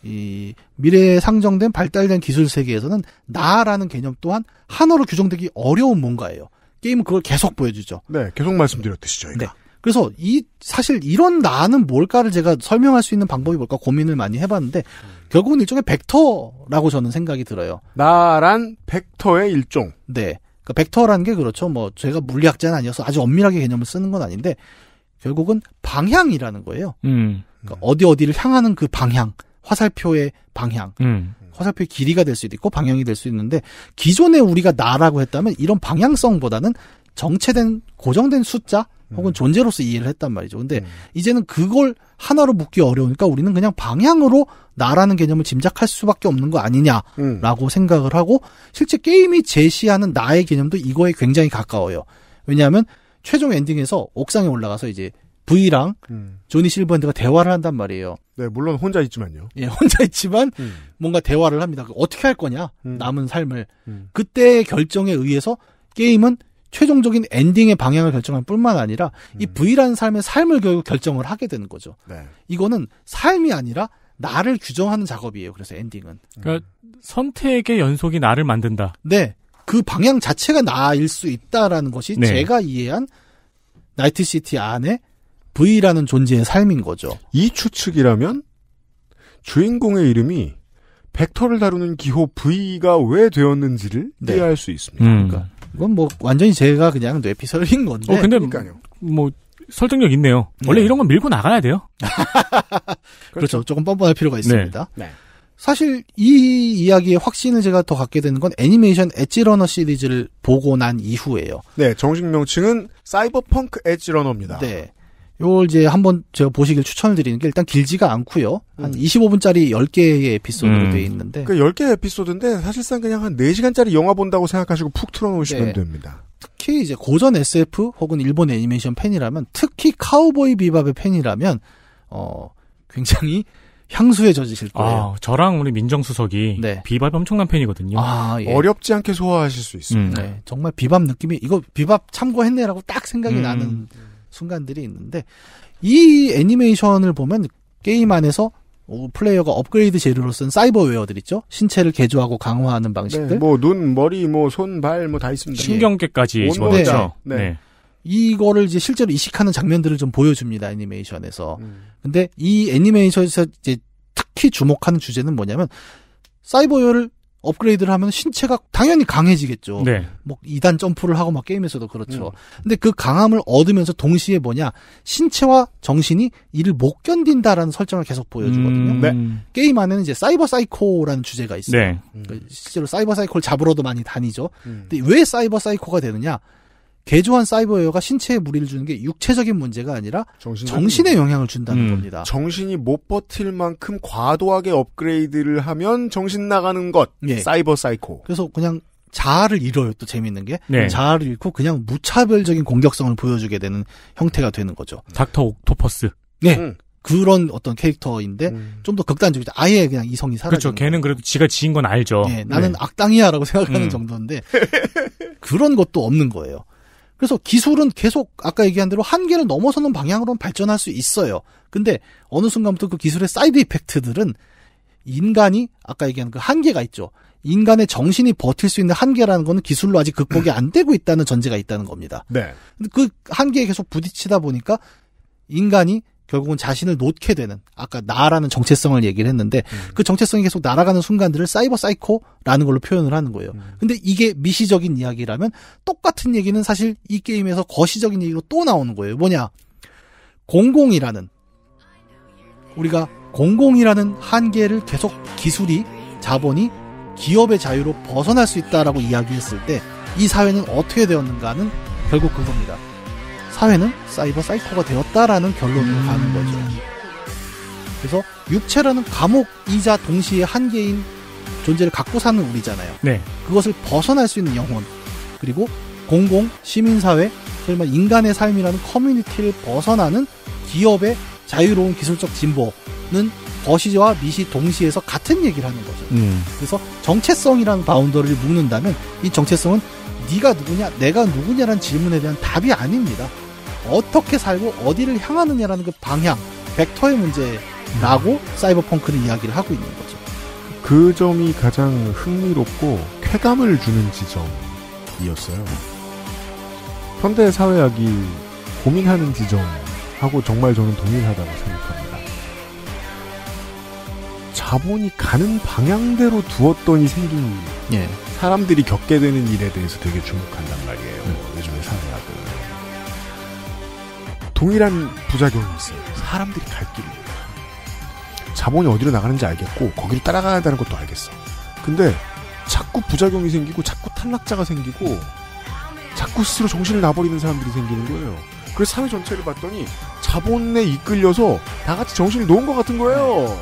이 미래에 상정된 발달된 기술 세계에서는 나라는 개념 또한 하나로 규정되기 어려운 뭔가예요. 게임은 그걸 계속 보여주죠. 네, 계속 말씀드렸듯이 저희가. 네. 그래서 이 사실 이런 나는 뭘까를 제가 설명할 수 있는 방법이 뭘까 고민을 많이 해봤는데 결국은 일종의 벡터라고 저는 생각이 들어요. 나란 벡터의 일종. 네. 그까 그러니까 벡터라는 게 그렇죠. 뭐 제가 물리학자는 아니어서 아주 엄밀하게 개념을 쓰는 건 아닌데 결국은 방향이라는 거예요. 음. 그러니까 어디 어디를 향하는 그 방향, 화살표의 방향. 음. 화살표의 길이가 될 수도 있고 방향이 될 수 있는데 기존에 우리가 나라고 했다면 이런 방향성보다는 정체된 고정된 숫자 혹은 음. 존재로서 이해를 했단 말이죠. 근데 음. 이제는 그걸 하나로 묶기 어려우니까 우리는 그냥 방향으로 나라는 개념을 짐작할 수밖에 없는 거 아니냐라고 음. 생각을 하고 실제 게임이 제시하는 나의 개념도 이거에 굉장히 가까워요. 왜냐하면 최종 엔딩에서 옥상에 올라가서 이제 V랑 음. 조니 실버핸드가 대화를 한단 말이에요. 네, 물론 혼자 있지만요. 예, 혼자 있지만 음. 뭔가 대화를 합니다. 어떻게 할 거냐 음. 남은 삶을 음. 그때의 결정에 의해서 게임은 최종적인 엔딩의 방향을 결정할 뿐만 아니라 이 음. V라는 삶의 삶을 결국 결정을 하게 되는 거죠. 네. 이거는 삶이 아니라 나를 규정하는 작업이에요. 그래서 엔딩은. 그러니까 선택의 연속이 나를 만든다. 네. 그 방향 자체가 나일 수 있다라는 것이 네. 제가 이해한 나이트시티 안에 V라는 존재의 삶인 거죠. 이 추측이라면 주인공의 이름이 벡터를 다루는 기호 V가 왜 되었는지를 네. 이해할 수 있습니다. 음. 그러니까 이건 뭐 완전히 제가 그냥 뇌피셜인 건데. 어, 근데 그러니까요. 뭐 설득력 있네요. 원래 네. 이런 건 밀고 나가야 돼요. [LAUGHS] 그렇죠. 조금 뻔뻔할 필요가 있습니다. 네. 네. 사실 이 이야기의 확신을 제가 더 갖게 되는 건 애니메이션 엣지러너 시리즈를 보고 난이후에요 네, 정식 명칭은 사이버펑크 엣지러너입니다. 네. 요걸 이제 한번 제가 보시길 추천을 드리는 게 일단 길지가 않고요. 한 25분짜리 음. 10개의 에피소드로 음. 되어 있는데. 그 10개 의 에피소드인데 사실상 그냥 한 4시간짜리 영화 본다고 생각하시고 푹 틀어 놓으시면 네. 됩니다. 특히 이제 고전 SF 혹은 일본 애니메이션 팬이라면 특히 카우보이 비밥의 팬이라면 어 굉장히 [LAUGHS] 향수에 젖으실 거예요. 아, 저랑 우리 민정수석이 네. 비밥 엄청난 팬이거든요. 아, 예. 어렵지 않게 소화하실 수 있습니다. 음. 네, 정말 비밥 느낌이 이거 비밥 참고했네라고 딱 생각이 음. 나는 순간들이 있는데 이 애니메이션을 보면 게임 안에서 어, 플레이어가 업그레이드 재료로 쓴 사이버웨어들 있죠. 신체를 개조하고 강화하는 방식들. 네, 뭐눈 머리 뭐손발뭐 다 있습니다. 신경계까지 네. 집어죠 네. 네. 네. 이거를 이제 실제로 이식하는 장면들을 좀 보여줍니다 애니메이션에서. 음. 근데 이 애니메이션에서 이제 특히 주목하는 주제는 뭐냐면 사이버웨어를 업그레이드를 하면 신체가 당연히 강해지겠죠. 네. 뭐 2단 점프를 하고 막 게임에서도 그렇죠. 음. 근데 그 강함을 얻으면서 동시에 뭐냐 신체와 정신이 이를 못 견딘다라는 설정을 계속 보여주거든요. 음. 네. 게임 안에는 이제 사이버 사이코라는 주제가 있어요. 네. 음. 실제로 사이버 사이코를 잡으러도 많이 다니죠. 음. 근데 왜 사이버 사이코가 되느냐? 개조한 사이버웨어가 신체에 무리를 주는 게 육체적인 문제가 아니라 정신에 영향을 준다는 음. 겁니다. 정신이 못 버틸 만큼 과도하게 업그레이드를 하면 정신 나가는 것. 예. 사이버 사이코. 그래서 그냥 자아를 잃어요. 또 재밌는 게 네. 자아를 잃고 그냥 무차별적인 공격성을 보여주게 되는 형태가 되는 거죠. 닥터 옥토퍼스. 네. 음. 그런 어떤 캐릭터인데 음. 좀더 극단적이죠. 아예 그냥 이성이 사라져. 그렇죠. 걔는 그래도 지가 지은 건 알죠. 네, 나는 네. 악당이야라고 [LAUGHS] 생각하는 음. 정도인데 그런 것도 없는 거예요. 그래서 기술은 계속 아까 얘기한 대로 한계를 넘어서는 방향으로는 발전할 수 있어요. 근데 어느 순간부터 그 기술의 사이드 이펙트들은 인간이 아까 얘기한 그 한계가 있죠. 인간의 정신이 버틸 수 있는 한계라는 거는 기술로 아직 극복이 안 되고 있다는 전제가 있다는 겁니다. 네. 그 한계에 계속 부딪히다 보니까 인간이 결국은 자신을 놓게 되는 아까 나라는 정체성을 얘기를 했는데 음. 그 정체성이 계속 날아가는 순간들을 사이버 사이코라는 걸로 표현을 하는 거예요. 음. 근데 이게 미시적인 이야기라면 똑같은 얘기는 사실 이 게임에서 거시적인 얘기로 또 나오는 거예요. 뭐냐? 공공이라는 우리가 공공이라는 한계를 계속 기술이 자본이 기업의 자유로 벗어날 수 있다라고 이야기했을 때 이 사회는 어떻게 되었는가는 결국 그겁니다. 사회는 사이버 사이코가 되었다라는 결론으로 음. 가는 거죠. 그래서 육체라는 감옥이자 동시에 한계인 존재를 갖고 사는 우리잖아요. 네. 그것을 벗어날 수 있는 영혼 그리고 공공 시민사회 설마 인간의 삶이라는 커뮤니티를 벗어나는 기업의 자유로운 기술적 진보는 거시와 미시 동시에서 같은 얘기를 하는 거죠. 음. 그래서 정체성이라는 바운더를 묶는다면 이 정체성은 네가 누구냐, 내가 누구냐라는 질문에 대한 답이 아닙니다. 어떻게 살고 어디를 향하느냐라는 그 방향, 벡터의 문제라고 음. 사이버펑크는 이야기를 하고 있는 거죠. 그 점이 가장 흥미롭고 쾌감을 주는 지점이었어요. 현대 사회학이 고민하는 지점하고 정말 저는 동일하다고 생각합니다. 자본이 가는 방향대로 두었더니 생긴 예. 사람들이 겪게 되는 일에 대해서 되게 주목한단 말이에요. 음. 동일한 부작용이 있어요. 사람들이 갈 길이. 자본이 어디로 나가는지 알겠고 거기를 따라가야 한다는 것도 알겠어. 근데 자꾸 부작용이 생기고 자꾸 탈락자가 생기고 자꾸 스스로 정신을 놔버리는 사람들이 생기는 거예요. 그래서 사회 전체를 봤더니 자본에 이끌려서 다 같이 정신을 놓은 것 같은 거예요.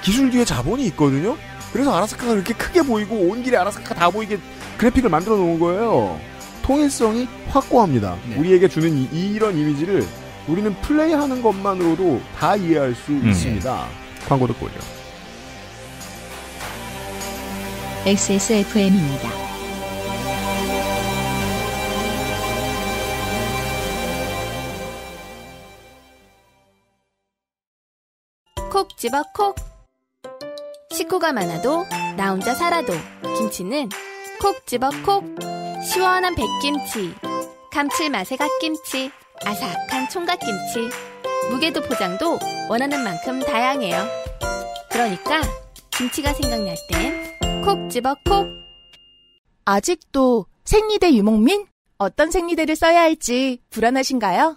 기술 뒤에 자본이 있거든요. 그래서 아라사카가 그렇게 크게 보이고 온 길에 아라사카 다 보이게 그래픽을 만들어 놓은 거예요. 통일성이 확고합니다. 네. 우리에게 주는 이, 이런 이미지를 우리는 플레이하는 것만으로도 다 이해할 수 음. 있습니다. 예. 광고 듣고요. XSFM입니다. 콕 집어 콕. 식구가 많아도 나 혼자 살아도 김치는 콕 집어 콕. 시원한 백김치. 감칠맛의 갓김치. 아삭한 총각김치. 무게도 포장도 원하는 만큼 다양해요. 그러니까 김치가 생각날 땐 콕 집어 콕! 아직도 생리대 유목민? 어떤 생리대를 써야 할지 불안하신가요?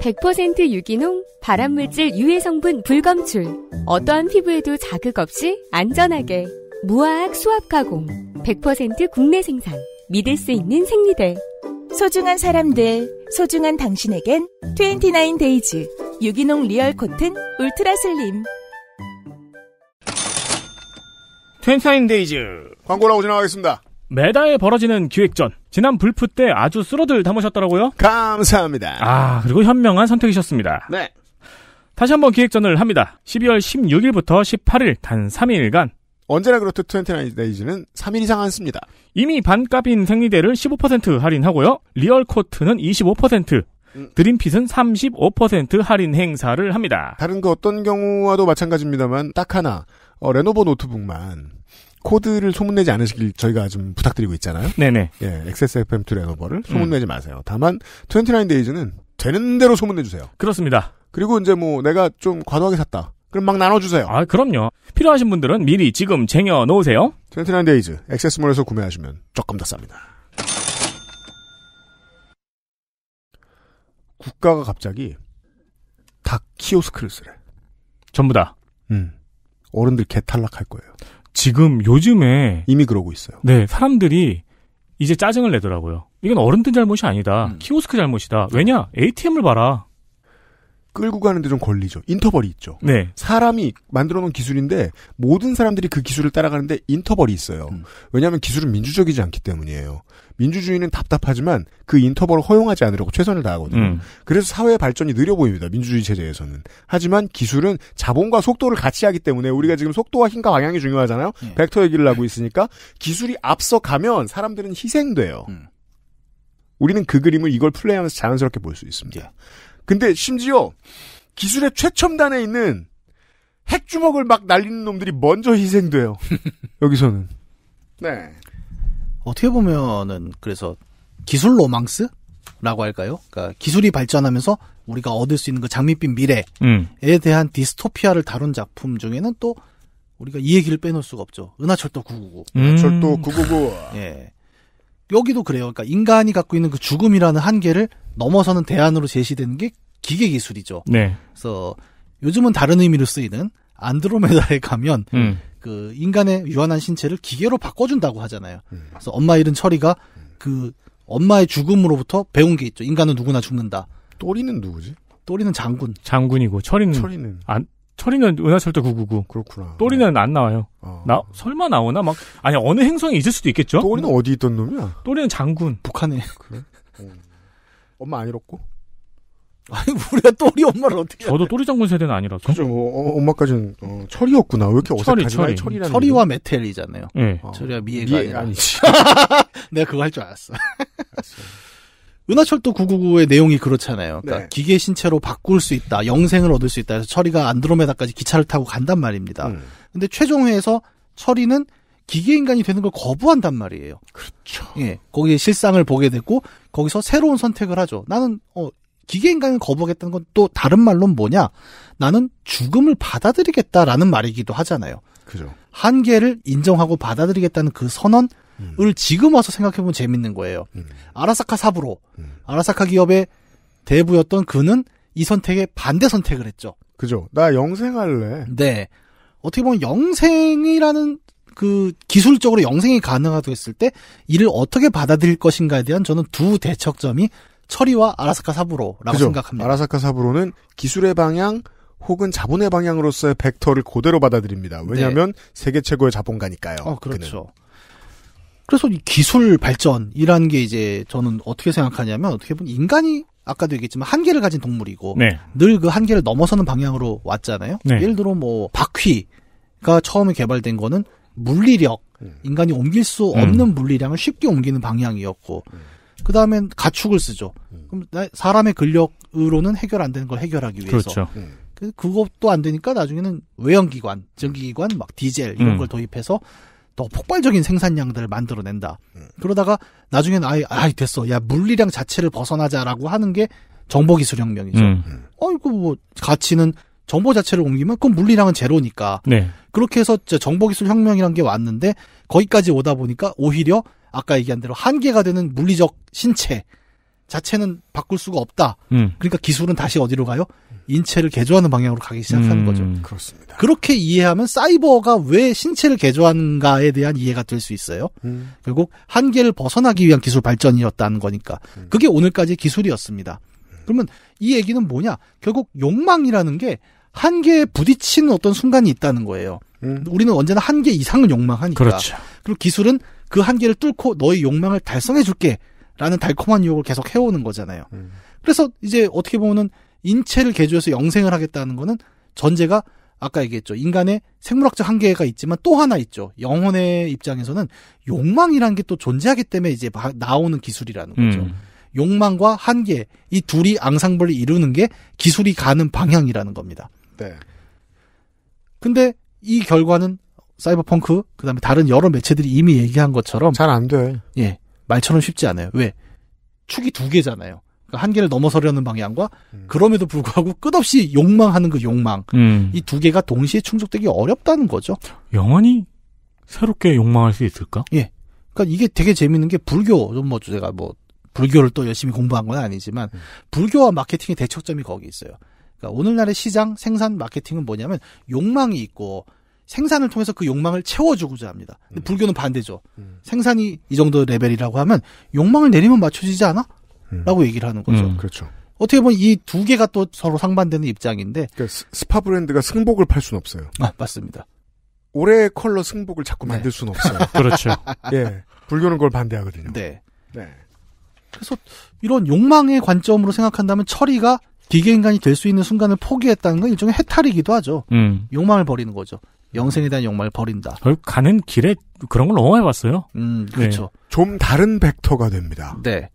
100% 유기농, 발암물질 유해 성분 불검출. 어떠한 피부에도 자극 없이 안전하게. 무화학 수압 가공. 100% 국내 생산. 믿을 수 있는 생리대. 소중한 사람들. 소중한 당신에겐 29데이즈 유기농 리얼 코튼 울트라 슬림 29데이즈 광고 나오지 나가겠습니다. 메다 벌어지는 기획전. 지난 불프 때 아주 쓰러들 담으셨더라고요. 감사합니다. 아, 그리고 현명한 선택이셨습니다. 네. 다시 한번 기획전을 합니다. 12월 16일부터 18일 단 3일간 언제나 그렇듯 29데이즈는 3일 이상 안 씁니다. 이미 반값인 생리대를 15% 할인하고요. 리얼코트는 25%, 음. 드림핏은 35% 할인 행사를 합니다. 다른 거 어떤 경우와도 마찬가지입니다만 딱 하나 어, 레노버 노트북만 코드를 소문내지 않으시길 저희가 좀 부탁드리고 있잖아요. 네네. 예, XSFM2 레노버를 음. 소문내지 음. 마세요. 다만 29데이즈는 되는 대로 소문내주세요. 그렇습니다. 그리고 이제 뭐 내가 좀 과도하게 샀다. 그럼 막 나눠주세요. 아, 그럼요. 필요하신 분들은 미리 지금 쟁여놓으세요. 29데이즈, 액세스몰에서 구매하시면 조금 더 쌉니다. 국가가 갑자기 닭 키오스크를 쓰래. 전부 다. 음. 어른들 개 탈락할 거예요. 지금 요즘에 이미 그러고 있어요. 네, 사람들이 이제 짜증을 내더라고요. 이건 어른들 잘못이 아니다. 음. 키오스크 잘못이다. 왜냐? ATM을 봐라. 끌고 가는데 좀 걸리죠. 인터벌이 있죠. 네. 사람이 만들어 놓은 기술인데 모든 사람들이 그 기술을 따라가는데 인터벌이 있어요. 음. 왜냐하면 기술은 민주적이지 않기 때문이에요. 민주주의는 답답하지만 그 인터벌을 허용하지 않으려고 최선을 다하거든요. 음. 그래서 사회 발전이 느려 보입니다. 민주주의 체제에서는. 하지만 기술은 자본과 속도를 같이 하기 때문에 우리가 지금 속도와 힘과 방향이 중요하잖아요. 네. 벡터 얘기를 하고 있으니까 기술이 앞서가면 사람들은 희생돼요. 음. 우리는 그 그림을 이걸 플레이하면서 자연스럽게 볼 수 있습니다. 네. 근데 심지어 기술의 최첨단에 있는 핵주먹을 막 날리는 놈들이 먼저 희생돼요. [LAUGHS] 여기서는. 네. 어떻게 보면은 그래서 기술 로망스라고 할까요? 그러니까 기술이 발전하면서 우리가 얻을 수 있는 그 장밋빛 미래에 음. 대한 디스토피아를 다룬 작품 중에는 또 우리가 이 얘기를 빼놓을 수가 없죠. 은하철도 999. 음. 은하철도 999. 예. 여기도 그래요. 그러니까 인간이 갖고 있는 그 죽음이라는 한계를 넘어서는 대안으로 제시되는 게 기계 기술이죠. 네. 그래서 요즘은 다른 의미로 쓰이는 안드로메다에 가면 음. 그 인간의 유한한 신체를 기계로 바꿔준다고 하잖아요. 음. 그래서 엄마 잃은 철이가 그 엄마의 죽음으로부터 배운 게 있죠. 인간은 누구나 죽는다. 또리는 누구지? 또리는 장군. 장군이고 철이는 철이는 안 철이는 은하철도 999. 그렇구나. 또리는 안 나와요. 어. 나 설마 나오나 막 아니 어느 행성에 있을 수도 있겠죠. 또리는 어디 있던 놈이야? 또리는 장군. 북한에. 그래? 어. 엄마 안 잃었고? 아니 우리가 또리 엄마를 어떻게? 저도 또리 장군 세대는 아니라서. 그죠. 뭐, 어, 엄마까지는 어, 철이었구나. 왜 이렇게 어색하지? 철이, 철이. 철이와 메텔이잖아요. 네. 철이와 미애가 미애, 아니지. [LAUGHS] 내가 그거 할 줄 알았어. 알았어. 은하철도 999의 내용이 그렇잖아요. 그러니까 네. 기계 신체로 바꿀 수 있다, 영생을 얻을 수 있다. 그래서 철이가 안드로메다까지 기차를 타고 간단 말입니다. 음. 근데 최종회에서 철이는 기계 인간이 되는 걸 거부한단 말이에요. 그렇죠. 예, 거기에 실상을 보게 됐고 거기서 새로운 선택을 하죠. 나는 어 기계 인간을 거부하겠다는 건 또 다른 말로는 뭐냐? 나는 죽음을 받아들이겠다라는 말이기도 하잖아요. 그죠. 한계를 인정하고 받아들이겠다는 그 선언 을 지금 와서 생각해보면 재밌는 거예요. 음. 아라사카 사부로 음. 아라사카 기업의 대부였던 그는 이 선택에 반대 선택을 했죠. 그죠. 나 영생할래. 네. 어떻게 보면 영생이라는 그 기술적으로 영생이 가능하다고 했을 때 이를 어떻게 받아들일 것인가에 대한 저는 두 대척점이 처리와 아라사카 사부로라고 그죠. 생각합니다. 아라사카 사부로는 기술의 방향 혹은 자본의 방향으로서의 벡터를 그대로 받아들입니다. 왜냐하면 네. 세계 최고의 자본가니까요. 어, 그렇죠. 그는. 그래서 이 기술 발전이라는 게 이제 저는 어떻게 생각하냐면 어떻게 보면 인간이 아까도 얘기했지만 한계를 가진 동물이고 네. 늘그 한계를 넘어서는 방향으로 왔잖아요. 네. 예를 들어 뭐 바퀴가 처음에 개발된 거는 물리력 음. 인간이 옮길 수 음. 없는 음. 물리량을 쉽게 옮기는 방향이었고 음. 그다음엔 가축을 쓰죠. 그럼 사람의 근력으로는 해결 안 되는 걸 해결하기 위해서. 그렇죠. 그, 그것도 안 되니까 나중에는 외형기관, 전기기관, 막 디젤 이런 음. 걸 도입해서 더 폭발적인 생산량들을 만들어낸다. 음. 그러다가 나중에는 아이, 아이 됐어. 야 물리량 자체를 벗어나자라고 하는 게 정보기술혁명이죠. 음. 어 이거 뭐 가치는 정보 자체를 옮기면 그건 물리랑은 제로니까. 네. 그렇게 해서 정보기술 혁명이란 게 왔는데 거기까지 오다 보니까 오히려 아까 얘기한 대로 한계가 되는 물리적 신체 자체는 바꿀 수가 없다. 음. 그러니까 기술은 다시 어디로 가요? 인체를 개조하는 방향으로 가기 시작하는 음. 거죠. 그렇습니다. 그렇게 이해하면 사이버가 왜 신체를 개조하는가에 대한 이해가 될 수 있어요. 음. 결국 한계를 벗어나기 위한 기술 발전이었다는 거니까. 음. 그게 오늘까지 기술이었습니다. 그러면 이 얘기는 뭐냐? 결국 욕망이라는 게 한계에 부딪히는 어떤 순간이 있다는 거예요. 음. 우리는 언제나 한계 이상을 욕망하니까. 그렇죠. 그리고 기술은 그 한계를 뚫고 너의 욕망을 달성해 줄게. 라는 달콤한 유혹을 계속 해오는 거잖아요. 음. 그래서 이제 어떻게 보면은 인체를 개조해서 영생을 하겠다는 거는 전제가 아까 얘기했죠. 인간의 생물학적 한계가 있지만 또 하나 있죠. 영혼의 입장에서는 욕망이라는 게 또 존재하기 때문에 이제 나오는 기술이라는 음. 거죠. 음. 욕망과 한계 이 둘이 앙상블을 이루는 게 기술이 가는 방향이라는 겁니다. 네. 근데 이 결과는 사이버펑크 그다음에 다른 여러 매체들이 이미 얘기한 것처럼 잘 안 돼. 예. 말처럼 쉽지 않아요. 왜? 축이 두 개잖아요. 그러니까 한 개를 넘어서려는 방향과 음. 그럼에도 불구하고 끝없이 욕망하는 그 욕망 음. 이두 개가 동시에 충족되기 어렵다는 거죠. 영원히 새롭게 욕망할 수 있을까? 예. 그러니까 이게 되게 재밌는 게 불교 좀 뭐 제가 뭐 불교를 또 열심히 공부한 건 아니지만 음. 불교와 마케팅의 대척점이 거기 있어요. 그러니까 오늘날의 시장 생산 마케팅은 뭐냐면 욕망이 있고 생산을 통해서 그 욕망을 채워주고자 합니다. 근데 음. 불교는 반대죠. 음. 생산이 이 정도 레벨이라고 하면 욕망을 내리면 맞춰지지 않아? 음. 라고 얘기를 하는 거죠. 그렇죠. 어떻게 보면 이 두 개가 또 서로 상반되는 입장인데. 그러니까 스파 브랜드가 승복을 팔 수는 없어요. 아, 맞습니다. 올해 컬러 승복을 자꾸 네. 만들 수는 없어요. [LAUGHS] 그렇죠. 예. 불교는 그걸 반대하거든요. 네. 네. 그래서 이런 욕망의 관점으로 생각한다면 처리가 기계인간이 될 수 있는 순간을 포기했다는 건 일종의 해탈이기도 하죠. 음. 욕망을 버리는 거죠. 영생에 대한 욕망을 버린다. 가는 길에 그런 걸 너무 해봤어요. 음, 네. 그렇죠. 네. 좀 다른 벡터가 됩니다. 네.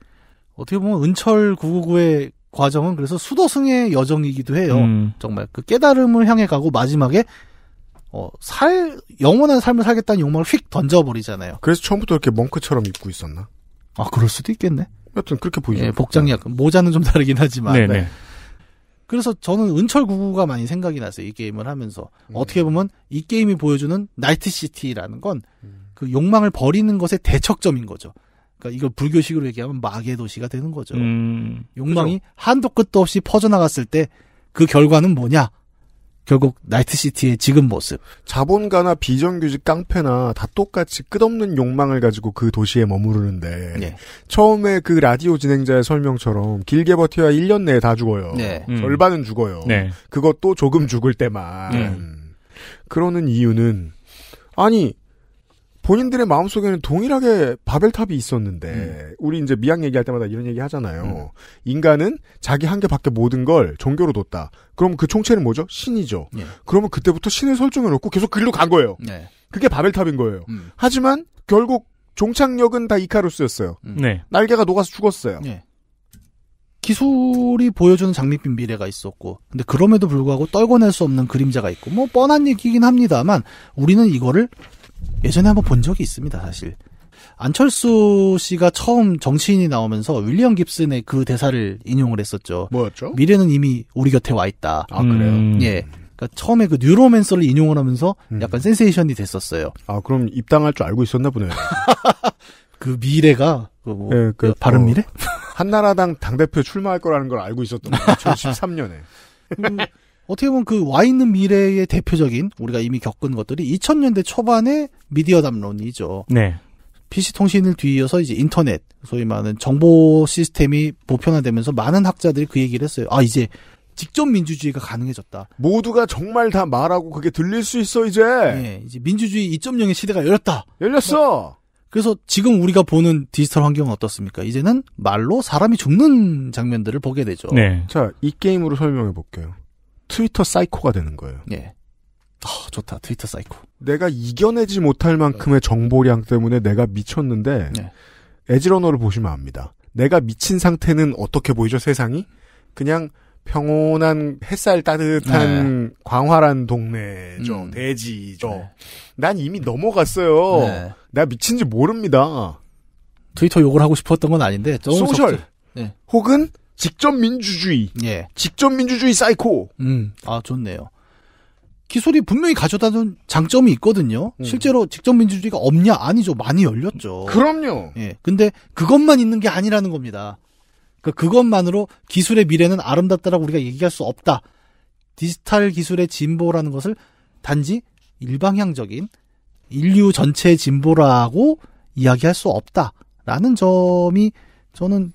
어떻게 보면 은철 999의 과정은 그래서 수도승의 여정이기도 해요. 음. 정말 그 깨달음을 향해 가고 마지막에 어, 살 영원한 삶을 살겠다는 욕망을 휙 던져버리잖아요. 그래서 처음부터 이렇게 멍크처럼 입고 있었나? 아 그럴 수도 있겠네. 여튼 그렇게 예, 보이죠. 예, 복장이 네. 약간 모자는 좀 다르긴 하지만. 네네. 네. 네. 그래서 저는 은철 구9가 많이 생각이 났어요. 이 게임을 하면서. 음. 어떻게 보면 이 게임이 보여주는 나이트시티라는 건그 음. 욕망을 버리는 것의 대척점인 거죠. 그러니까 이걸 불교식으로 얘기하면 마계 도시가 되는 거죠. 음. 욕망이 그죠? 한도 끝도 없이 퍼져나갔을 때 그 결과는 뭐냐? 결국 나이트시티의 지금 모습. 자본가나 비정규직 깡패나 다 똑같이 끝없는 욕망을 가지고 그 도시에 머무르는데 네. 처음에 그 라디오 진행자의 설명처럼 길게 버텨야 1년 내에 다 죽어요. 네. 음. 절반은 죽어요. 네. 그것도 조금 죽을 때만. 음. 그러는 이유는 아니 본인들의 마음속에는 동일하게 바벨탑이 있었는데 음. 우리 이제 미학 얘기할 때마다 이런 얘기 하잖아요. 음. 인간은 자기 한계밖에 모든 걸 종교로 뒀다. 그럼 그 총체는 뭐죠? 신이죠. 예. 그러면 그때부터 신을 설정해 놓고 계속 그리로 간 거예요. 네. 그게 바벨탑인 거예요. 음. 하지만 결국 종착역은 다 이카루스였어요. 음. 네. 날개가 녹아서 죽었어요. 네. 기술이 보여주는 장밋빛 미래가 있었고, 근데 그럼에도 불구하고 떨궈낼 수 없는 그림자가 있고, 뭐 뻔한 얘기긴 합니다만, 우리는 이거를 예전에 한번 본 적이 있습니다, 사실. 안철수 씨가 처음 정치인이 나오면서 윌리엄 깁슨의 그 대사를 인용을 했었죠. 뭐였죠? 미래는 이미 우리 곁에 와 있다. 아, 그래요? 음. 예. 그러니까 처음에 그 뉴로맨서를 인용을 하면서 음. 약간 음. 센세이션이 됐었어요. 아, 그럼 입당할 줄 알고 있었나 보네요. [LAUGHS] 그 미래가 그, 뭐, 예, 그, 그 바른 어, 미래? 어, 한나라당 당대표 출마할 거라는 걸 알고 있었던 거예요. 2013년에. [LAUGHS] 음, 어떻게 보면 그 와 있는 미래의 대표적인 우리가 이미 겪은 것들이 2000년대 초반의 미디어 담론이죠. 네. PC 통신을 뒤이어서 이제 인터넷, 소위 말하는 정보 시스템이 보편화되면서 많은 학자들이 그 얘기를 했어요. 아, 이제 직접 민주주의가 가능해졌다. 모두가 정말 다 말하고 그게 들릴 수 있어, 이제. 네, 이제 민주주의 2.0의 시대가 열렸다. 열렸어! 그래서 지금 우리가 보는 디지털 환경은 어떻습니까? 이제는 말로 사람이 죽는 장면들을 보게 되죠. 네. 자, 이 게임으로 설명해 볼게요. 트위터 사이코가 되는 거예요. 예. 아, 좋다. 트위터 사이코. 내가 이겨내지 못할 만큼의 네. 정보량 때문에 내가 미쳤는데 예. 네. 에지러너를 보시면 압니다. 내가 미친 상태는 어떻게 보이죠, 세상이? 그냥 평온한 햇살 따뜻한 네. 광활한 동네죠. 음. 대지죠. 네. 난 이미 넘어갔어요. 네. 내가 미친지 모릅니다. 트위터 욕을 하고 싶었던 건 아닌데 소셜 네. 혹은 직접 민주주의. 예. 직접 민주주의 사이코. 음. 아, 좋네요. 기술이 분명히 가져다준 장점이 있거든요. 음. 실제로 직접 민주주의가 없냐? 아니죠. 많이 열렸죠. 그럼요. 예. 근데 그것만 있는 게 아니라는 겁니다. 그 그것만으로 기술의 미래는 아름답다라고 우리가 얘기할 수 없다. 디지털 기술의 진보라는 것을 단지 일방향적인 인류 전체의 진보라고 이야기할 수 없다라는 점이 저는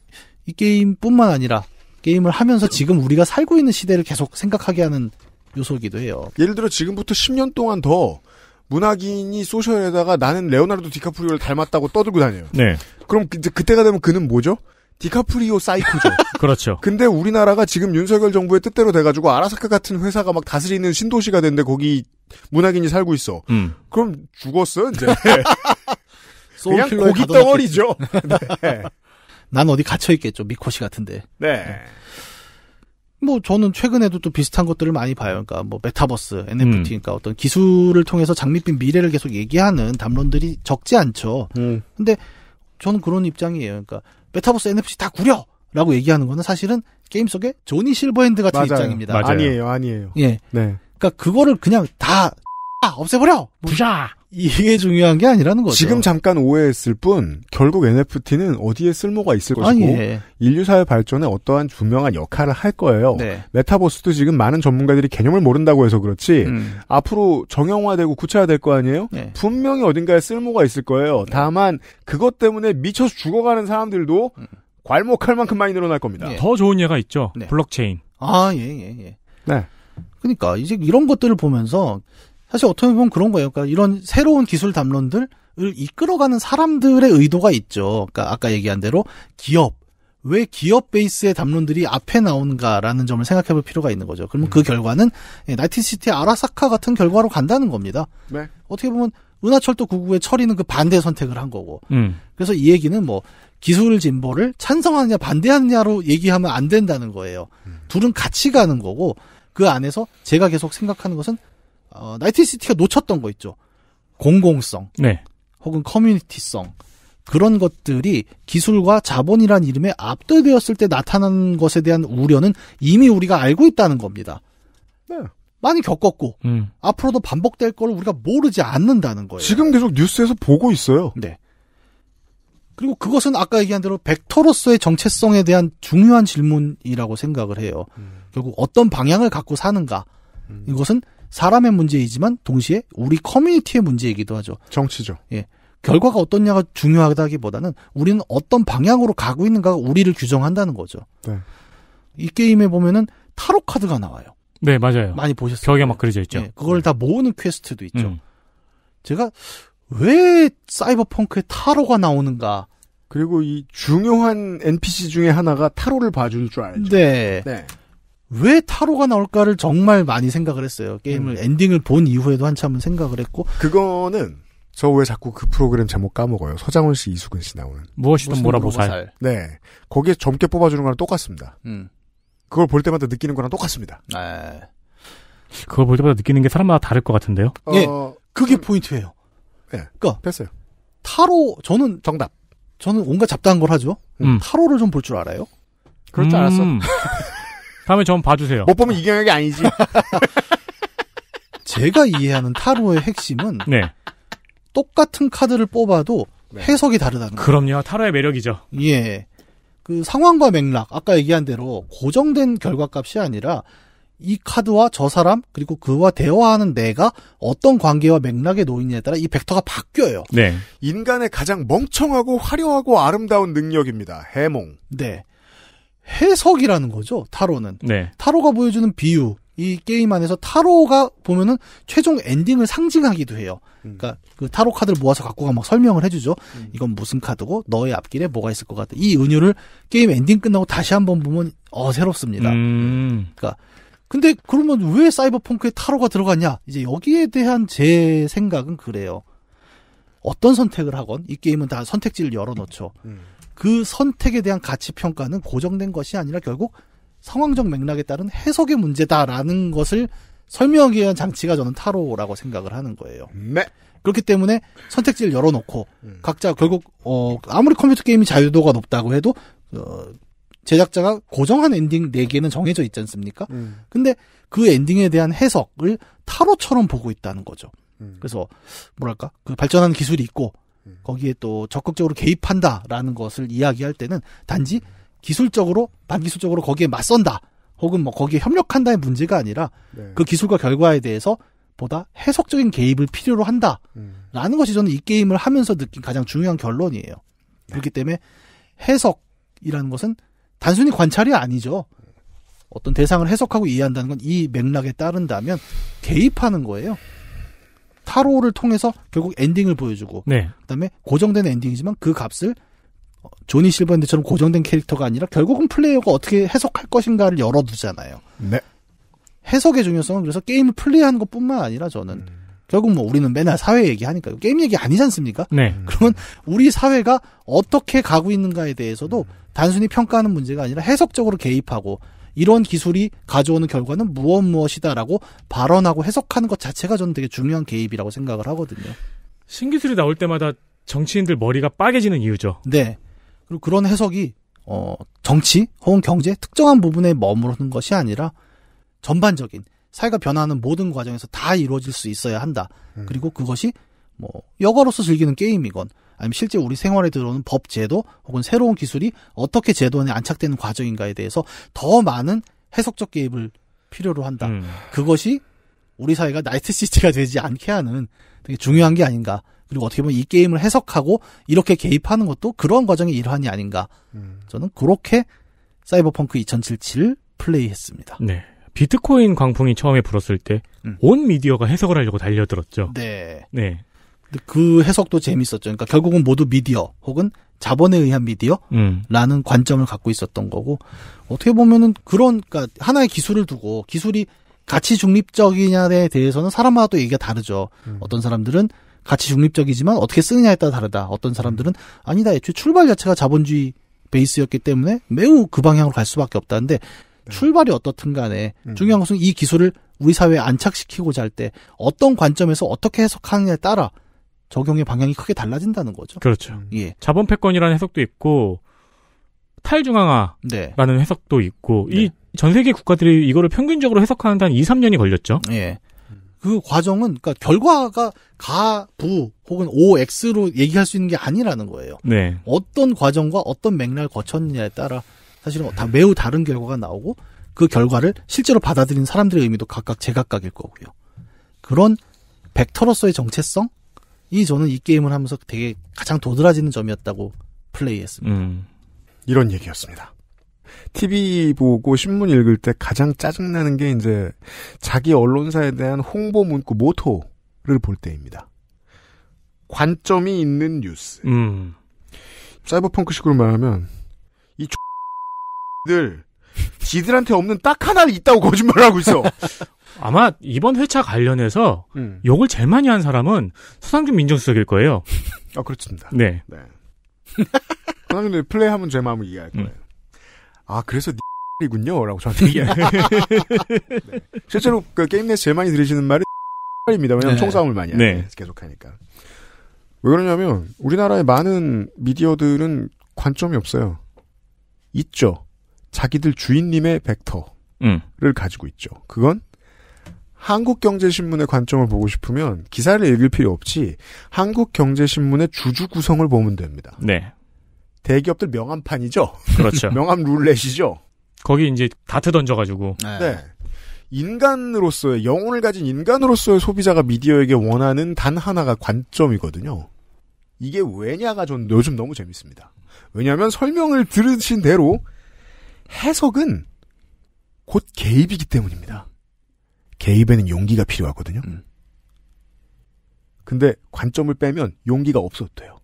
이 게임뿐만 아니라 게임을 하면서 지금 우리가 살고 있는 시대를 계속 생각하게 하는 요소기도 해요. 예를 들어 지금부터 10년 동안 더 문학인이 소셜에다가 나는 레오나르도 디카프리오를 닮았다고 떠들고 다녀요. 네. 그럼 그, 그때가 되면 그는 뭐죠? 디카프리오 사이코죠. [LAUGHS] 그렇죠. 근데 우리나라가 지금 윤석열 정부의 뜻대로 돼가지고 아라사카 같은 회사가 막 다스리는 신도시가 됐는데 거기 문학인이 살고 있어. 음. 그럼 죽었어 이제. [LAUGHS] 그냥 고기 덩어리죠. [LAUGHS] 네. 난 어디 갇혀있겠죠. 미코시 같은데. 네. 네. 뭐 저는 최근에도 또 비슷한 것들을 많이 봐요. 그러니까 뭐 메타버스, NFT, 음. 그러니까 어떤 기술을 통해서 장밋빛 미래를 계속 얘기하는 담론들이 적지 않죠. 음. 근데 저는 그런 입장이에요. 그러니까 메타버스, NFT 다 구려! 라고 얘기하는 거는 사실은 게임 속에 조니 실버핸드 같은 맞아요. 입장입니다. 맞아요. 아니에요, 아니에요. 예. 네. 그러니까 그거를 그냥 다 [LAUGHS] 없애버려! 뭐 부샤! 이게 중요한 게 아니라는 거죠. 지금 잠깐 오해했을 뿐 결국 NFT는 어디에 쓸모가 있을 것이고 아 예. 인류 사회 발전에 어떠한 분명한 역할을 할 거예요. 네. 메타버스도 지금 많은 전문가들이 개념을 모른다고 해서 그렇지 음. 앞으로 정형화되고 구체화될 거 아니에요? 네. 분명히 어딘가에 쓸모가 있을 거예요. 네. 다만 그것 때문에 미쳐서 죽어가는 사람들도 음. 괄목할 만큼 많이 늘어날 겁니다. 예. 더 좋은 예가 있죠. 네. 블록체인. 아, 예, 예, 예. 네. 그러니까 이제 이런 것들을 보면서 사실 어떻게 보면 그런 거예요. 그러니까 이런 새로운 기술 담론들을 이끌어가는 사람들의 의도가 있죠. 그러니까 아까 얘기한 대로 기업 왜 기업 베이스의 담론들이 앞에 나오는가라는 점을 생각해 볼 필요가 있는 거죠. 그러면 그 음. 그 결과는 예, 나이트시티 아라사카 같은 결과로 간다는 겁니다. 네. 어떻게 보면 은하철도 9구의 처리는 그 반대 선택을 한 거고. 음. 그래서 이 얘기는 뭐 기술 진보를 찬성하느냐 반대하느냐로 얘기하면 안 된다는 거예요. 음. 둘은 같이 가는 거고 그 안에서 제가 계속 생각하는 것은 어, 나이트시티가 놓쳤던 거 있죠. 공공성. 네. 혹은 커뮤니티성. 그런 것들이 기술과 자본이란 이름에 압도되었을 때나타나는 것에 대한 우려는 이미 우리가 알고 있다는 겁니다. 네. 많이 겪었고 음. 앞으로도 반복될 걸 우리가 모르지 않는다는 거예요. 지금 계속 뉴스에서 보고 있어요. 네. 그리고 그것은 아까 얘기한 대로 벡터로서의 정체성에 대한 중요한 질문이라고 생각을 해요. 음. 결국 어떤 방향을 갖고 사는가. 음. 이것은 사람의 문제이지만 동시에 우리 커뮤니티의 문제이기도 하죠. 정치죠. 예. 결과가 어떻냐가 중요하다기보다는 우리는 어떤 방향으로 가고 있는가가 우리를 규정한다는 거죠. 네. 이 게임에 보면은 타로 카드가 나와요. 네, 맞아요. 많이 보셨어요. 벽에 막 그려져 있죠. 예, 그걸 네. 다 모으는 퀘스트도 있죠. 음. 제가 왜 사이버펑크에 타로가 나오는가? 그리고 이 중요한 NPC 중에 하나가 타로를 봐줄 줄 알죠. 네. 네. 왜 타로가 나올까를 정말 많이 생각을 했어요. 게임을 음. 엔딩을 본 이후에도 한참은 생각을 했고 그거는 저 왜 자꾸 그 프로그램 제목 까먹어요. 서장훈 씨, 이수근 씨 나오는 무엇이든 뭐라 보살. 네, 거기에 젊게 뽑아주는 거랑 똑같습니다. 음. 그걸 볼 때마다 느끼는 거랑 똑같습니다. 네. 그걸 볼 때마다 느끼는 게 사람마다 다를 것 같은데요. 어, 예, 그게 그, 포인트예요. 예, 그니까 됐어요. 타로 저는 정답. 저는 온갖 잡다한 걸 하죠. 음. 타로를 좀 볼 줄 알아요. 그럴 줄 알았어. 음. [LAUGHS] 다음에 전 봐주세요. 못 보면 이경혁이 아니지. [LAUGHS] 제가 이해하는 타로의 핵심은 네. 똑같은 카드를 뽑아도 네. 해석이 다르다는 거예요. 그럼요. 타로의 매력이죠. 예. 그 상황과 맥락, 아까 얘기한 대로 고정된 결과값이 아니라 이 카드와 저 사람 그리고 그와 대화하는 내가 어떤 관계와 맥락에 놓이냐에 따라 이 벡터가 바뀌어요. 네. 인간의 가장 멍청하고 화려하고 아름다운 능력입니다. 해몽. 네. 해석이라는 거죠. 타로는 네. 타로가 보여주는 비유, 이 게임 안에서 타로가 보면은 최종 엔딩을 상징하기도 해요. 음. 그러니까 그 타로 카드를 모아서 갖고 가막 설명을 해주죠. 음. 이건 무슨 카드고 너의 앞길에 뭐가 있을 것 같아. 이 은유를 게임 엔딩 끝나고 다시 한번 보면 어 새롭습니다. 음. 그러니까 근데 그러면 왜 사이버펑크에 타로가 들어갔냐? 이제 여기에 대한 제 생각은 그래요. 어떤 선택을 하건 이 게임은 다 선택지를 열어놓죠. 음. 그 선택에 대한 가치 평가는 고정된 것이 아니라 결국 상황적 맥락에 따른 해석의 문제다라는 것을 설명하기 위한 장치가 저는 타로라고 생각을 하는 거예요. 네. 그렇기 때문에 선택지를 열어놓고 음. 각자 결국 어 아무리 컴퓨터 게임이 자유도가 높다고 해도 어 제작자가 고정한 엔딩 4개는 정해져 있지 않습니까? 음. 근데 그 엔딩에 대한 해석을 타로처럼 보고 있다는 거죠. 음. 그래서 뭐랄까 그 발전한 기술이 있고 거기에 또 적극적으로 개입한다라는 것을 이야기할 때는 단지 기술적으로 반기술적으로 거기에 맞선다 혹은 뭐 거기에 협력한다의 문제가 아니라 네. 그 기술과 결과에 대해서 보다 해석적인 개입을 필요로 한다라는 음. 것이 저는 이 게임을 하면서 느낀 가장 중요한 결론이에요. 네. 그렇기 때문에 해석이라는 것은 단순히 관찰이 아니죠. 어떤 대상을 해석하고 이해한다는 건 이 맥락에 따른다면 개입하는 거예요. 타로를 통해서 결국 엔딩을 보여주고 네. 그다음에 고정된 엔딩이지만 그 값을 조니 실버핸드처럼 고정된 캐릭터가 아니라 결국은 플레이어가 어떻게 해석할 것인가를 열어두잖아요. 네. 해석의 중요성은 그래서 게임을 플레이하는 것뿐만 아니라 저는 음. 결국 뭐 우리는 맨날 사회 얘기하니까 게임 얘기 아니지 않습니까? 네. 음. 그러면 우리 사회가 어떻게 가고 있는가에 대해서도 음. 단순히 평가하는 문제가 아니라 해석적으로 개입하고 이런 기술이 가져오는 결과는 무엇 무엇이다라고 발언하고 해석하는 것 자체가 저는 되게 중요한 개입이라고 생각을 하거든요. 신기술이 나올 때마다 정치인들 머리가 빠개지는 이유죠. 네. 그리고 그런 해석이 어, 정치 혹은 경제 특정한 부분에 머무르는 것이 아니라 전반적인 사회가 변화하는 모든 과정에서 다 이루어질 수 있어야 한다. 음. 그리고 그것이 뭐 여가로서 즐기는 게임이건 아니면 실제 우리 생활에 들어오는 법 제도 혹은 새로운 기술이 어떻게 제도 안에 안착되는 과정인가에 대해서 더 많은 해석적 개입을 필요로 한다. 음. 그것이 우리 사회가 나이트 시티가 되지 않게 하는 되게 중요한 게 아닌가. 그리고 어떻게 보면 이 게임을 해석하고 이렇게 개입하는 것도 그런 과정의 일환이 아닌가. 음. 저는 그렇게 사이버펑크 2077 플레이했습니다. 네. 비트코인 광풍이 처음에 불었을 때온 음. 미디어가 해석을 하려고 달려들었죠. 네. 네. 그 해석도 재밌었죠. 그러니까 결국은 모두 미디어 혹은 자본에 의한 미디어라는 음. 관점을 갖고 있었던 거고 어떻게 보면은 그런 그러니까 하나의 기술을 두고 기술이 가치 중립적이냐에 대해서는 사람마다 또 얘기가 다르죠. 음. 어떤 사람들은 가치 중립적이지만 어떻게 쓰느냐에 따라 다르다. 어떤 사람들은 아니다. 애초에 출발 자체가 자본주의 베이스였기 때문에 매우 그 방향으로 갈 수밖에 없다는데 네. 출발이 어떻든 간에 음. 중요한 것은 이 기술을 우리 사회에 안착시키고자 할 때 어떤 관점에서 어떻게 해석하느냐에 따라 적용의 방향이 크게 달라진다는 거죠. 그렇죠. 음. 예. 자본 패권이라는 해석도 있고 탈중앙화라는 네. 해석도 있고 네. 이전 세계 국가들이 이거를 평균적으로 해석하는데 한 2, 3년이 걸렸죠. 예. 음. 그 과정은 그러니까 결과가 가부 혹은 OX로 얘기할 수 있는 게 아니라는 거예요. 네. 어떤 과정과 어떤 맥락을 거쳤느냐에 따라 사실은 다 매우 다른 결과가 나오고 그 결과를 실제로 받아들인 사람들의 의미도 각각 제각각일 거고요. 그런 벡터로서의 정체성 이 저는 이 게임을 하면서 되게 가장 도드라지는 점이었다고 플레이했습니다. 음. 이런 얘기였습니다. TV 보고 신문 읽을 때 가장 짜증나는 게 이제 자기 언론사에 대한 홍보 문구 모토를 볼 때입니다. 관점이 있는 뉴스. 음. 사이버펑크식으로 말하면 이들 지들한테 없는 딱 하나 있다고 거짓말하고 있어. 아마 이번 회차 관련해서 음. 욕을 제일 많이 한 사람은 서상준 민정수석일 거예요. 아 그렇습니다. 네. 네. [LAUGHS] 서상준 플레이하면 제 마음을 이해할 음. 거예요. 음. 아 그래서 이군요라고 저한테 얘기해요. [LAUGHS] 네. 실제로 그 게임 내에서 제일 많이 들으시는 말이 [LAUGHS] 입니다. 왜냐하면 네. 총싸움을 많이 네. 니까 네. 계속하니까. 왜 그러냐면 우리나라의 많은 미디어들은 관점이 없어요. 있죠. 자기들 주인님의 벡터를 음. 가지고 있죠. 그건 한국경제신문의 관점을 보고 싶으면 기사를 읽을 필요 없이 한국경제신문의 주주 구성을 보면 됩니다. 네. 대기업들 명함판이죠. 그렇죠. [LAUGHS] 명함 룰렛이죠. 거기 이제 다트 던져가지고. 네. 네. 인간으로서의 영혼을 가진 인간으로서의 소비자가 미디어에게 원하는 단 하나가 관점이거든요. 이게 왜냐가 전 요즘 너무 재밌습니다. 왜냐하면 설명을 들으신 대로 해석은 곧 개입이기 때문입니다. 개입에는 용기가 필요하거든요. 음. 근데 관점을 빼면 용기가 없어도 돼요.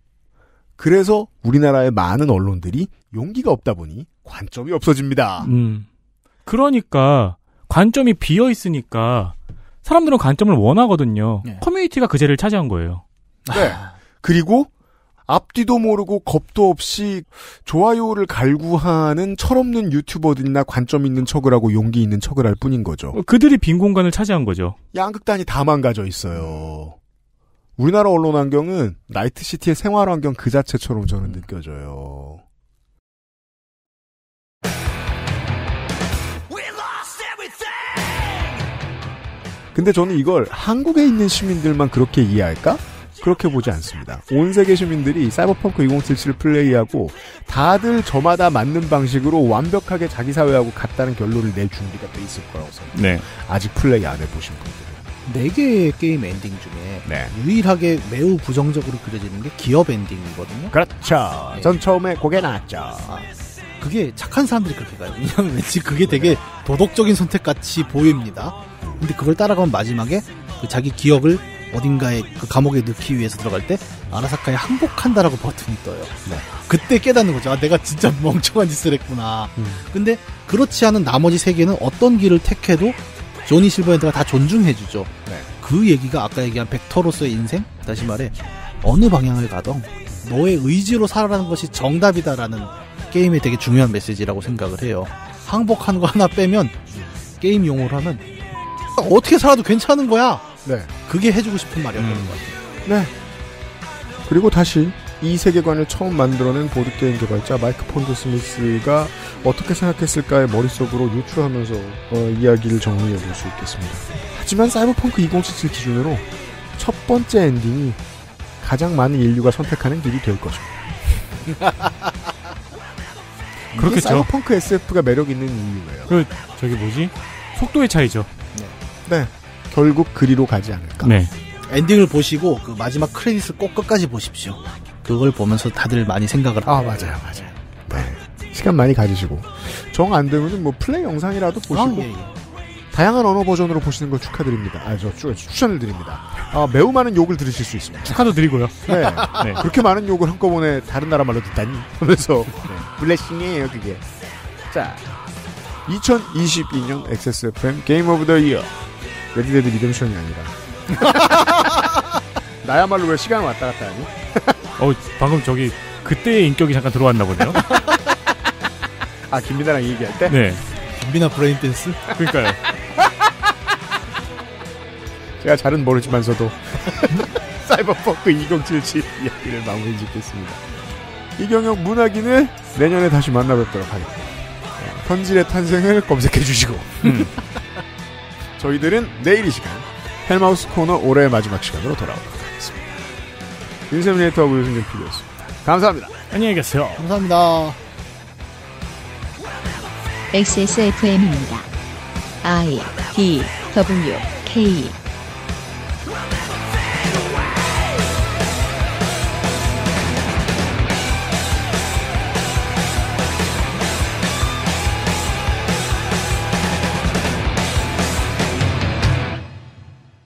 그래서 우리나라의 많은 언론들이 용기가 없다 보니 관점이 없어집니다. 음. 그러니까 관점이 비어 있으니까 사람들은 관점을 원하거든요. 네. 커뮤니티가 그 자리를 차지한 거예요. 네. 그리고 앞뒤도 모르고 겁도 없이 좋아요를 갈구하는 철없는 유튜버들이나 관점 있는 척을 하고 용기 있는 척을 할 뿐인 거죠. 어, 그들이 빈 공간을 차지한 거죠. 양극단이 다 망가져 있어요. 우리나라 언론 환경은 나이트시티의 생활 환경 그 자체처럼 저는 음. 느껴져요. 근데 저는 이걸 한국에 있는 시민들만 그렇게 이해할까? 그렇게 보지 않습니다. 온 세계 시민들이 사이버펑크 2077을 플레이하고 다들 저마다 맞는 방식으로 완벽하게 자기 사회하고 같다는 결론을 낼 준비가 돼 있을 거라고 생 네. 아직 플레이 안 해보신 분들은. 네 개의 게임 엔딩 중에 네. 유일하게 매우 부정적으로 그려지는 게 기업 엔딩이거든요. 그렇죠. 네. 전 처음에 고개 나왔죠. 그게 착한 사람들이 그렇게 가요. 왜냐하면 왠지 그게 되게 도덕적인 선택 같이 보입니다. 근데 그걸 따라가면 마지막에 그 자기 기억을 어딘가에 그 감옥에 넣기 위해서 들어갈 때 아라사카에 항복한다라고 버튼이 떠요. 네. 그때 깨닫는 거죠. 아, 내가 진짜 멍청한 짓을 했구나. 음. 근데 그렇지 않은 나머지 세 개는 어떤 길을 택해도 조니 실버핸드가 다 존중해주죠. 네. 그 얘기가 아까 얘기한 벡터로서의 인생? 다시 말해, 어느 방향을 가던 너의 의지로 살아라는 것이 정답이다라는 게임에 되게 중요한 메시지라고 생각을 해요. 항복하는 거 하나 빼면 게임 용어로 하면 어떻게 살아도 괜찮은 거야. 네. 그게 해주고 싶은 말이었던 음. 것 같아요. 네. 그리고 다시 이 세계관을 처음 만들어낸 보드게임 개발자 마이크 폰드 스미스가 어떻게 생각했을까의 머릿속으로 유출하면서 어, 이야기를 정리해 볼 수 있겠습니다. 하지만 사이버펑크 2077 기준으로 첫 번째 엔딩이 가장 많은 인류가 선택하는 길이 될 것입니다. [LAUGHS] 그렇겠죠. 사이버펑크 SF가 매력 있는 이유예요. 그 저기 뭐지? 속도의 차이죠. 네. 네. 결국 그리로 가지 않을까. 네. 엔딩을 보시고 그 마지막 크레딧을 꼭 끝까지 보십시오. 그걸 보면서 다들 많이 생각을 아 맞아요 맞아요. 네. 시간 많이 가지시고 정 안되면뭐 플레이 영상이라도 아, 보시고 아, 예, 예. 다양한 언어 버전으로 보시는 걸 축하드립니다. 아, 저 추천을 드립니다. 아, 매우 많은 욕을 들으실 수 있습니다. 축하도 드리고요. 네. 네. 그렇게 많은 욕을 한꺼번에 다른 나라 말로 듣다니 그래서 네. 블레싱이에요, 그게. 자, 2022년 XSFM 게임 오브 더 이어. 레드데드 리뎀션이 아니라. [LAUGHS] 나야말로 왜 시간을 왔다 갔다 하니? 어, 방금 저기 그때의 인격이 잠깐 들어왔나 보네요. 아, 김민아랑 얘기할 때? 네. 김민아 브레인 댄스? 그니까요 [LAUGHS] 제가 잘은 모르지만서도 [LAUGHS] 사이버펑크 2077 이야기를 마무리 짓겠습니다. 이경영 문학인을 내년에 다시 만나뵙도록 하겠습니다. 현질의 어, 탄생을 검색해 주시고 음. 저희들은 내일 이 시간 헬마우스 코너 올해의 마지막 시간으로 돌아오도록 하겠습니다. 윤세민 에이터하고 유승준 PD였습니다. 감사합니다. 안녕히 계세요. 감사합니다. XSFM입니다. I D W K